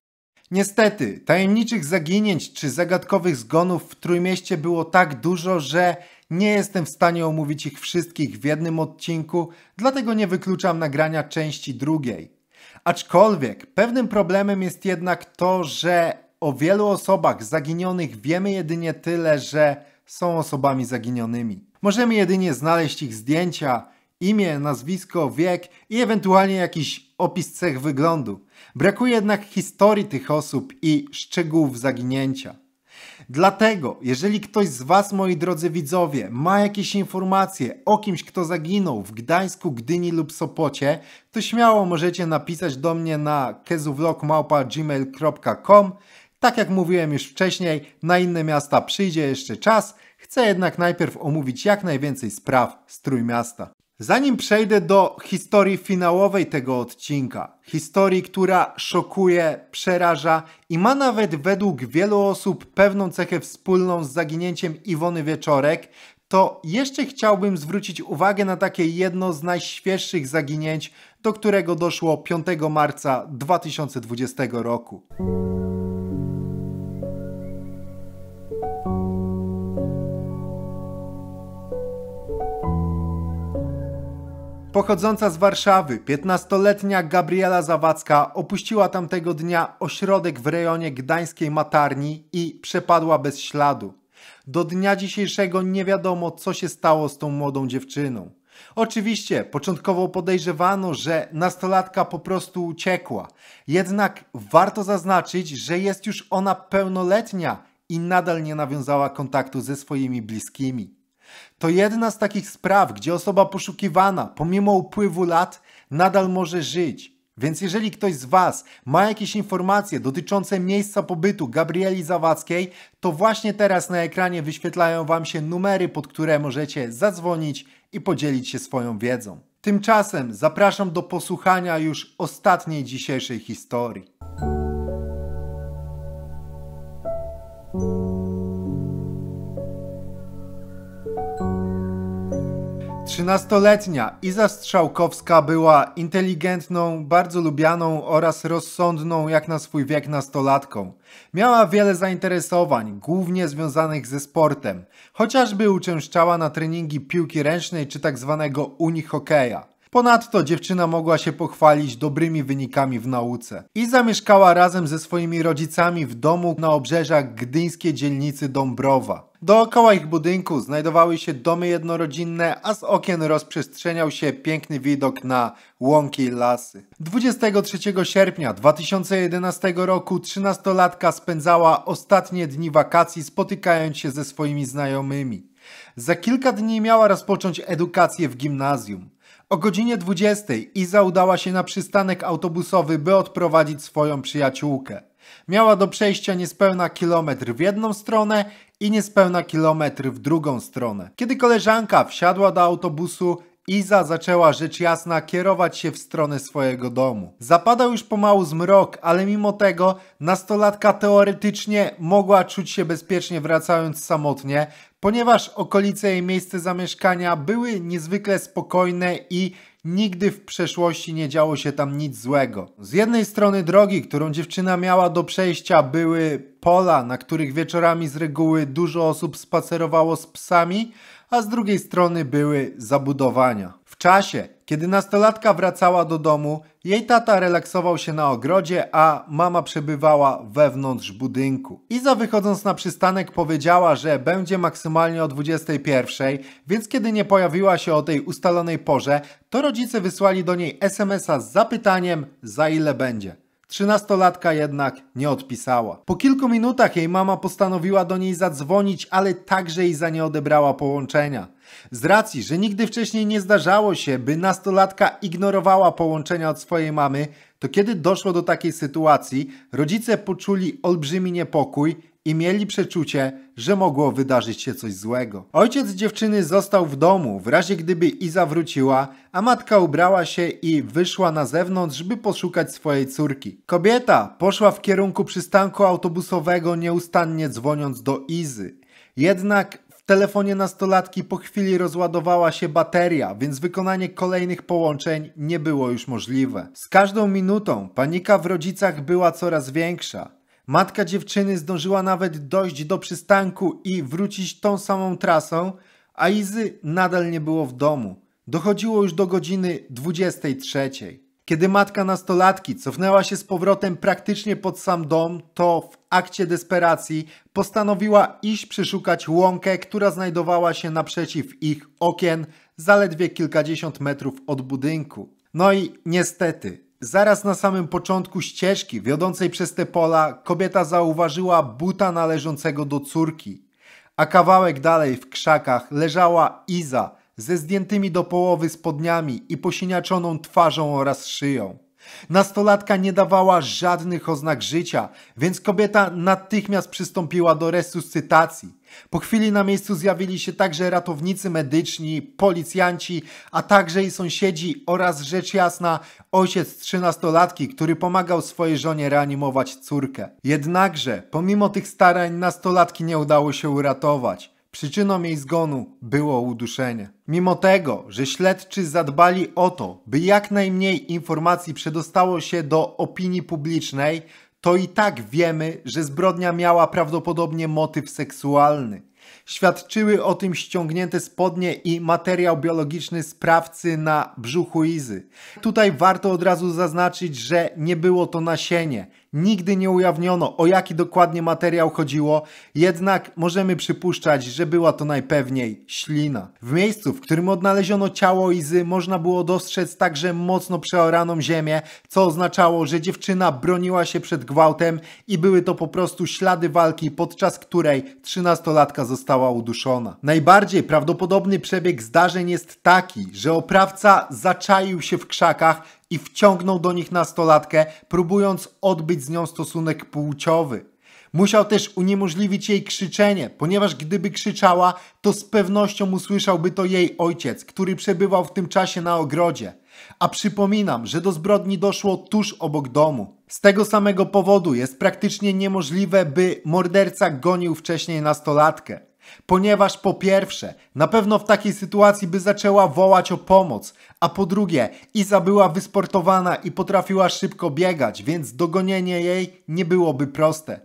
Niestety, tajemniczych zaginięć czy zagadkowych zgonów w Trójmieście było tak dużo, że nie jestem w stanie omówić ich wszystkich w jednym odcinku, dlatego nie wykluczam nagrania części drugiej. Aczkolwiek pewnym problemem jest jednak to, że o wielu osobach zaginionych wiemy jedynie tyle, że są osobami zaginionymi. Możemy jedynie znaleźć ich zdjęcia, imię, nazwisko, wiek i ewentualnie jakiś opis cech wyglądu. Brakuje jednak historii tych osób i szczegółów zaginięcia. Dlatego, jeżeli ktoś z Was, moi drodzy widzowie, ma jakieś informacje o kimś, kto zaginął w Gdańsku, Gdyni lub Sopocie, to śmiało możecie napisać do mnie na kezuvlogmałpa.gmail.com. Tak jak mówiłem już wcześniej, na inne miasta przyjdzie jeszcze czas. Chcę jednak najpierw omówić jak najwięcej spraw z Trójmiasta. Zanim przejdę do historii finałowej tego odcinka, historii, która szokuje, przeraża i ma nawet według wielu osób pewną cechę wspólną z zaginięciem Iwony Wieczorek, to jeszcze chciałbym zwrócić uwagę na takie jedno z najświeższych zaginięć, do którego doszło 5 marca 2020 roku. Pochodząca z Warszawy, 15-letnia Gabriela Zawadzka opuściła tamtego dnia ośrodek w rejonie gdańskiej Matarni i przepadła bez śladu. Do dnia dzisiejszego nie wiadomo, co się stało z tą młodą dziewczyną. Oczywiście, początkowo podejrzewano, że nastolatka po prostu uciekła. Jednak warto zaznaczyć, że jest już ona pełnoletnia i nadal nie nawiązała kontaktu ze swoimi bliskimi. To jedna z takich spraw, gdzie osoba poszukiwana, pomimo upływu lat, nadal może żyć. Więc jeżeli ktoś z Was ma jakieś informacje dotyczące miejsca pobytu Gabrieli Zawadzkiej, to właśnie teraz na ekranie wyświetlają Wam się numery, pod które możecie zadzwonić i podzielić się swoją wiedzą. Tymczasem zapraszam do posłuchania już ostatniej dzisiejszej historii. Trzynastoletnia Iza Strzałkowska była inteligentną, bardzo lubianą oraz rozsądną jak na swój wiek nastolatką. Miała wiele zainteresowań, głównie związanych ze sportem. Chociażby uczęszczała na treningi piłki ręcznej czy tak zwanego unihokeja. Ponadto dziewczyna mogła się pochwalić dobrymi wynikami w nauce i zamieszkała razem ze swoimi rodzicami w domu na obrzeżach gdyńskiej dzielnicy Dąbrowa. Dookoła ich budynku znajdowały się domy jednorodzinne, a z okien rozprzestrzeniał się piękny widok na łąki i lasy. 23 sierpnia 2011 roku 13-latka spędzała ostatnie dni wakacji spotykając się ze swoimi znajomymi. Za kilka dni miała rozpocząć edukację w gimnazjum. O godzinie 20 Iza udała się na przystanek autobusowy, by odprowadzić swoją przyjaciółkę. Miała do przejścia niespełna kilometr w jedną stronę i niespełna kilometr w drugą stronę. Kiedy koleżanka wsiadła do autobusu, Iza zaczęła rzecz jasna kierować się w stronę swojego domu. Zapadał już pomału zmrok, ale mimo tego nastolatka teoretycznie mogła czuć się bezpiecznie wracając samotnie, ponieważ okolice jej miejsce zamieszkania były niezwykle spokojne i Nigdy w przeszłości nie działo się tam nic złego. Z jednej strony drogi, którą dziewczyna miała do przejścia, były pola, na których wieczorami z reguły dużo osób spacerowało z psami, a z drugiej strony były zabudowania. W czasie, kiedy nastolatka wracała do domu, jej tata relaksował się na ogrodzie, a mama przebywała wewnątrz budynku. Iza wychodząc na przystanek powiedziała, że będzie maksymalnie o 21, więc kiedy nie pojawiła się o tej ustalonej porze, to rodzice wysłali do niej SMS-a z zapytaniem za ile będzie. Trzynastolatka jednak nie odpisała. Po kilku minutach jej mama postanowiła do niej zadzwonić, ale także i za nie odebrała połączenia. Z racji, że nigdy wcześniej nie zdarzało się, by nastolatka ignorowała połączenia od swojej mamy, to kiedy doszło do takiej sytuacji, rodzice poczuli olbrzymi niepokój i mieli przeczucie, że mogło wydarzyć się coś złego. Ojciec dziewczyny został w domu, w razie gdyby Iza wróciła, a matka ubrała się i wyszła na zewnątrz, by poszukać swojej córki. Kobieta poszła w kierunku przystanku autobusowego, nieustannie dzwoniąc do Izy. Jednak w telefonie nastolatki po chwili rozładowała się bateria, więc wykonanie kolejnych połączeń nie było już możliwe. Z każdą minutą panika w rodzicach była coraz większa. Matka dziewczyny zdążyła nawet dojść do przystanku i wrócić tą samą trasą, a Izy nadal nie było w domu. Dochodziło już do godziny 23. Kiedy matka nastolatki cofnęła się z powrotem praktycznie pod sam dom, to w akcie desperacji postanowiła iść przeszukać łąkę, która znajdowała się naprzeciw ich okien, zaledwie kilkadziesiąt metrów od budynku. No i niestety, Zaraz na samym początku ścieżki wiodącej przez te pola kobieta zauważyła buta należącego do córki, a kawałek dalej w krzakach leżała Iza ze zdjętymi do połowy spodniami i posiniaczoną twarzą oraz szyją. Nastolatka nie dawała żadnych oznak życia, więc kobieta natychmiast przystąpiła do resuscytacji. Po chwili na miejscu zjawili się także ratownicy medyczni, policjanci, a także i sąsiedzi oraz rzecz jasna ojciec trzynastolatki, który pomagał swojej żonie reanimować córkę. Jednakże, pomimo tych starań, nastolatki nie udało się uratować. Przyczyną jej zgonu było uduszenie. Mimo tego, że śledczy zadbali o to, by jak najmniej informacji przedostało się do opinii publicznej, to i tak wiemy, że zbrodnia miała prawdopodobnie motyw seksualny. Świadczyły o tym ściągnięte spodnie i materiał biologiczny sprawcy na brzuchu Izy. Tutaj warto od razu zaznaczyć, że nie było to nasienie. Nigdy nie ujawniono, o jaki dokładnie materiał chodziło, jednak możemy przypuszczać, że była to najpewniej ślina. W miejscu, w którym odnaleziono ciało Izy, można było dostrzec także mocno przeoraną ziemię, co oznaczało, że dziewczyna broniła się przed gwałtem i były to po prostu ślady walki, podczas której trzynastolatka została uduszona. Najbardziej prawdopodobny przebieg zdarzeń jest taki, że oprawca zaczaił się w krzakach i wciągnął do nich nastolatkę, próbując odbyć z nią stosunek płciowy. Musiał też uniemożliwić jej krzyczenie, ponieważ gdyby krzyczała, to z pewnością usłyszałby to jej ojciec, który przebywał w tym czasie na ogrodzie. A przypominam, że do zbrodni doszło tuż obok domu. Z tego samego powodu jest praktycznie niemożliwe, by morderca gonił wcześniej nastolatkę. Ponieważ po pierwsze, na pewno w takiej sytuacji by zaczęła wołać o pomoc, a po drugie, Iza była wysportowana i potrafiła szybko biegać, więc dogonienie jej nie byłoby proste.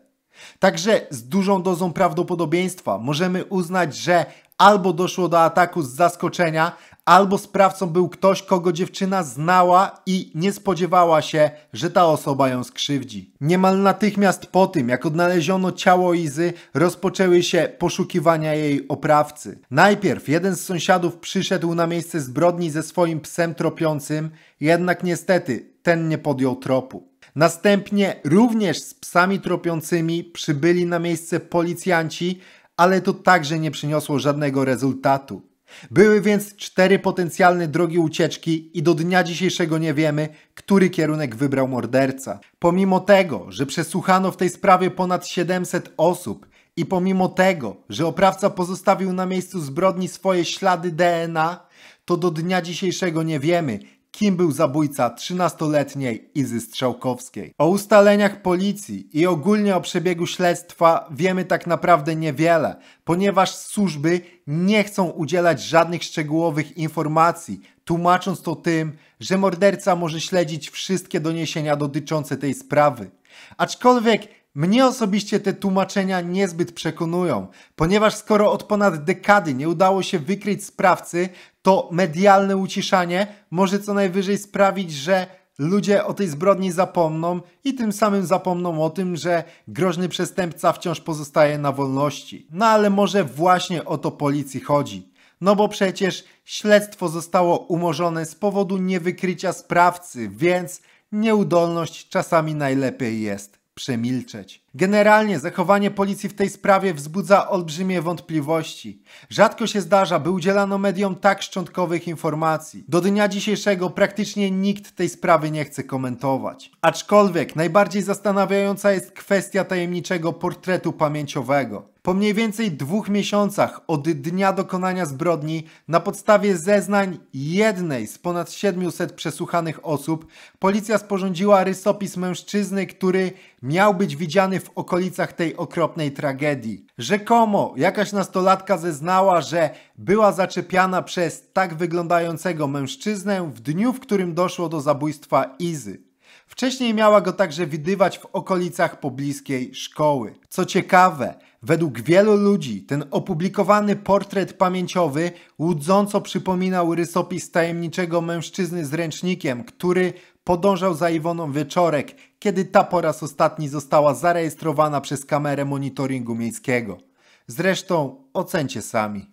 Także z dużą dozą prawdopodobieństwa możemy uznać, że albo doszło do ataku z zaskoczenia, albo sprawcą był ktoś, kogo dziewczyna znała i nie spodziewała się, że ta osoba ją skrzywdzi. Niemal natychmiast po tym, jak odnaleziono ciało Izy, rozpoczęły się poszukiwania jej oprawcy. Najpierw jeden z sąsiadów przyszedł na miejsce zbrodni ze swoim psem tropiącym, jednak niestety ten nie podjął tropu. Następnie również z psami tropiącymi przybyli na miejsce policjanci, ale to także nie przyniosło żadnego rezultatu. Były więc cztery potencjalne drogi ucieczki i do dnia dzisiejszego nie wiemy, który kierunek wybrał morderca. Pomimo tego, że przesłuchano w tej sprawie ponad 700 osób i pomimo tego, że oprawca pozostawił na miejscu zbrodni swoje ślady DNA, to do dnia dzisiejszego nie wiemy, kim był zabójca 13-letniej Izy Strzałkowskiej. O ustaleniach policji i ogólnie o przebiegu śledztwa wiemy tak naprawdę niewiele, ponieważ służby nie chcą udzielać żadnych szczegółowych informacji, tłumacząc to tym, że morderca może śledzić wszystkie doniesienia dotyczące tej sprawy. Aczkolwiek mnie osobiście te tłumaczenia niezbyt przekonują, ponieważ skoro od ponad dekady nie udało się wykryć sprawcy, to medialne uciszanie może co najwyżej sprawić, że ludzie o tej zbrodni zapomną i tym samym zapomną o tym, że groźny przestępca wciąż pozostaje na wolności. No ale może właśnie o to policji chodzi. No bo przecież śledztwo zostało umorzone z powodu niewykrycia sprawcy, więc nieudolność czasami najlepiej jest przemilczeć. Generalnie zachowanie policji w tej sprawie wzbudza olbrzymie wątpliwości. Rzadko się zdarza, by udzielano mediom tak szczątkowych informacji. Do dnia dzisiejszego praktycznie nikt tej sprawy nie chce komentować. Aczkolwiek najbardziej zastanawiająca jest kwestia tajemniczego portretu pamięciowego. Po mniej więcej dwóch miesiącach od dnia dokonania zbrodni, na podstawie zeznań jednej z ponad 700 przesłuchanych osób, policja sporządziła rysopis mężczyzny, który miał być widziany w w okolicach tej okropnej tragedii. Rzekomo jakaś nastolatka zeznała, że była zaczepiana przez tak wyglądającego mężczyznę w dniu, w którym doszło do zabójstwa Izy. Wcześniej miała go także widywać w okolicach pobliskiej szkoły. Co ciekawe, według wielu ludzi ten opublikowany portret pamięciowy łudząco przypominał rysopis tajemniczego mężczyzny z ręcznikiem, który podążał za Iwoną Wieczorek, kiedy ta po raz ostatni została zarejestrowana przez kamerę monitoringu miejskiego. Zresztą ocencie sami.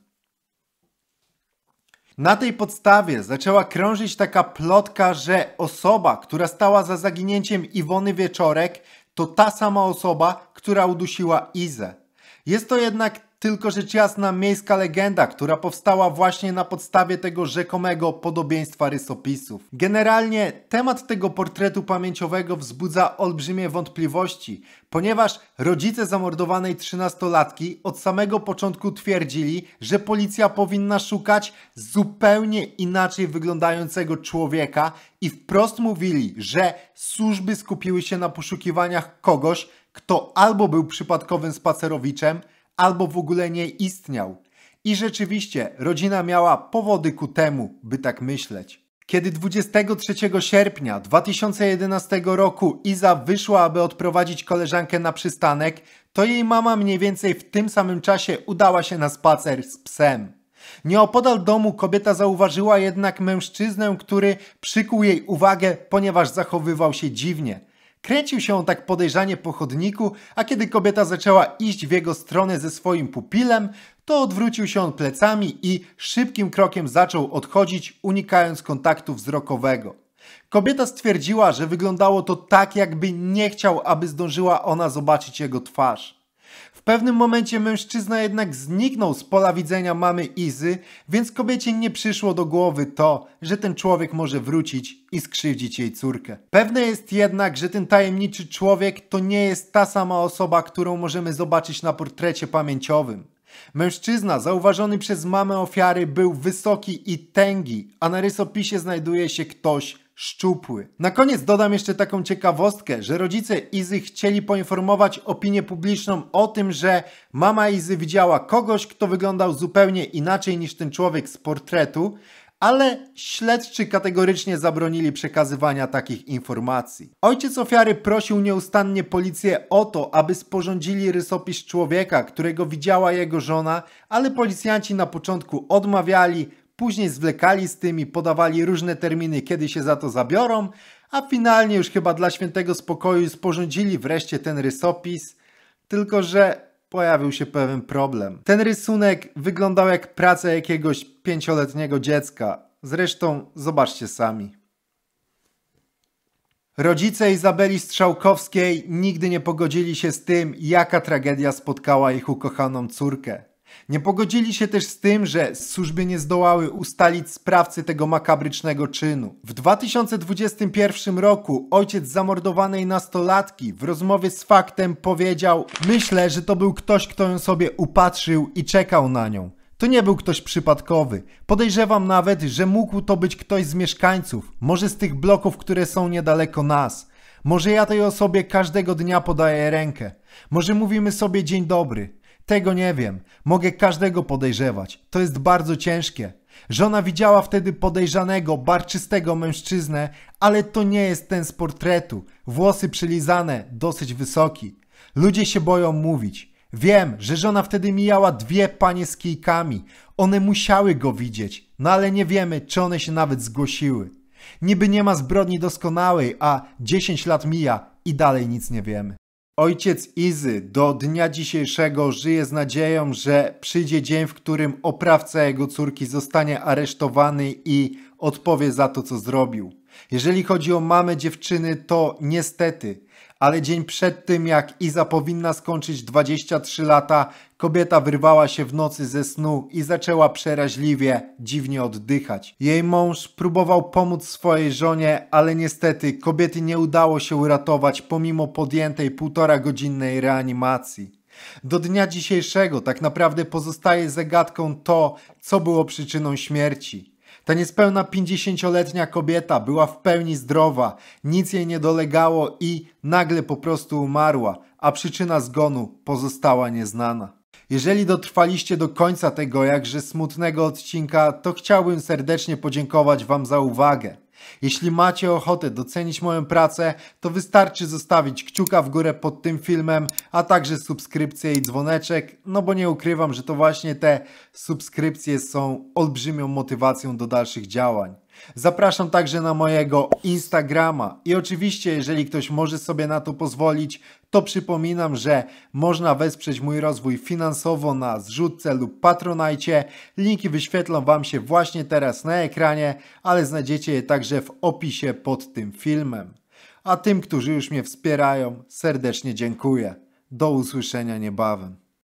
Na tej podstawie zaczęła krążyć taka plotka, że osoba, która stała za zaginięciem Iwony Wieczorek, to ta sama osoba, która udusiła Izę. Jest to jednak tylko rzecz jasna miejska legenda, która powstała właśnie na podstawie tego rzekomego podobieństwa rysopisów. Generalnie temat tego portretu pamięciowego wzbudza olbrzymie wątpliwości, ponieważ rodzice zamordowanej trzynastolatki od samego początku twierdzili, że policja powinna szukać zupełnie inaczej wyglądającego człowieka i wprost mówili, że służby skupiły się na poszukiwaniach kogoś, kto albo był przypadkowym spacerowiczem, albo w ogóle nie istniał. I rzeczywiście rodzina miała powody ku temu, by tak myśleć. Kiedy 23 sierpnia 2011 roku Iza wyszła, aby odprowadzić koleżankę na przystanek, to jej mama mniej więcej w tym samym czasie udała się na spacer z psem. Nieopodal domu kobieta zauważyła jednak mężczyznę, który przykuł jej uwagę, ponieważ zachowywał się dziwnie. Kręcił się on tak podejrzanie po chodniku, a kiedy kobieta zaczęła iść w jego stronę ze swoim pupilem, to odwrócił się on plecami i szybkim krokiem zaczął odchodzić, unikając kontaktu wzrokowego. Kobieta stwierdziła, że wyglądało to tak, jakby nie chciał, aby zdążyła ona zobaczyć jego twarz pewnym momencie mężczyzna jednak zniknął z pola widzenia mamy Izy, więc kobiecie nie przyszło do głowy to, że ten człowiek może wrócić i skrzywdzić jej córkę. Pewne jest jednak, że ten tajemniczy człowiek to nie jest ta sama osoba, którą możemy zobaczyć na portrecie pamięciowym. Mężczyzna zauważony przez mamę ofiary był wysoki i tęgi, a na rysopisie znajduje się ktoś, szczupły. Na koniec dodam jeszcze taką ciekawostkę, że rodzice Izy chcieli poinformować opinię publiczną o tym, że mama Izy widziała kogoś, kto wyglądał zupełnie inaczej niż ten człowiek z portretu, ale śledczy kategorycznie zabronili przekazywania takich informacji. Ojciec ofiary prosił nieustannie policję o to, aby sporządzili rysopis człowieka, którego widziała jego żona, ale policjanci na początku odmawiali, Później zwlekali z tym i podawali różne terminy, kiedy się za to zabiorą, a finalnie już chyba dla świętego spokoju sporządzili wreszcie ten rysopis, tylko że pojawił się pewien problem. Ten rysunek wyglądał jak praca jakiegoś pięcioletniego dziecka. Zresztą zobaczcie sami. Rodzice Izabeli Strzałkowskiej nigdy nie pogodzili się z tym, jaka tragedia spotkała ich ukochaną córkę. Nie pogodzili się też z tym, że służby nie zdołały ustalić sprawcy tego makabrycznego czynu. W 2021 roku ojciec zamordowanej nastolatki w rozmowie z faktem powiedział: Myślę, że to był ktoś, kto ją sobie upatrzył i czekał na nią. To nie był ktoś przypadkowy. Podejrzewam nawet, że mógł to być ktoś z mieszkańców, może z tych bloków, które są niedaleko nas. Może ja tej osobie każdego dnia podaję rękę. Może mówimy sobie dzień dobry. Tego nie wiem. Mogę każdego podejrzewać. To jest bardzo ciężkie. Żona widziała wtedy podejrzanego, barczystego mężczyznę, ale to nie jest ten z portretu. Włosy przylizane, dosyć wysoki. Ludzie się boją mówić. Wiem, że żona wtedy mijała dwie panie z kijkami. One musiały go widzieć, no ale nie wiemy, czy one się nawet zgłosiły. Niby nie ma zbrodni doskonałej, a 10 lat mija i dalej nic nie wiemy. Ojciec Izy do dnia dzisiejszego żyje z nadzieją, że przyjdzie dzień, w którym oprawca jego córki zostanie aresztowany i odpowie za to, co zrobił. Jeżeli chodzi o mamę dziewczyny, to niestety, ale dzień przed tym, jak Iza powinna skończyć 23 lata, Kobieta wyrwała się w nocy ze snu i zaczęła przeraźliwie, dziwnie oddychać. Jej mąż próbował pomóc swojej żonie, ale niestety kobiety nie udało się uratować pomimo podjętej półtora godzinnej reanimacji. Do dnia dzisiejszego tak naprawdę pozostaje zagadką to, co było przyczyną śmierci. Ta niespełna 50-letnia kobieta była w pełni zdrowa, nic jej nie dolegało i nagle po prostu umarła, a przyczyna zgonu pozostała nieznana. Jeżeli dotrwaliście do końca tego jakże smutnego odcinka, to chciałbym serdecznie podziękować Wam za uwagę. Jeśli macie ochotę docenić moją pracę, to wystarczy zostawić kciuka w górę pod tym filmem, a także subskrypcję i dzwoneczek, no bo nie ukrywam, że to właśnie te subskrypcje są olbrzymią motywacją do dalszych działań. Zapraszam także na mojego Instagrama i oczywiście, jeżeli ktoś może sobie na to pozwolić, to przypominam, że można wesprzeć mój rozwój finansowo na zrzutce lub patronajcie. Linki wyświetlą Wam się właśnie teraz na ekranie, ale znajdziecie je także w opisie pod tym filmem. A tym, którzy już mnie wspierają, serdecznie dziękuję. Do usłyszenia niebawem.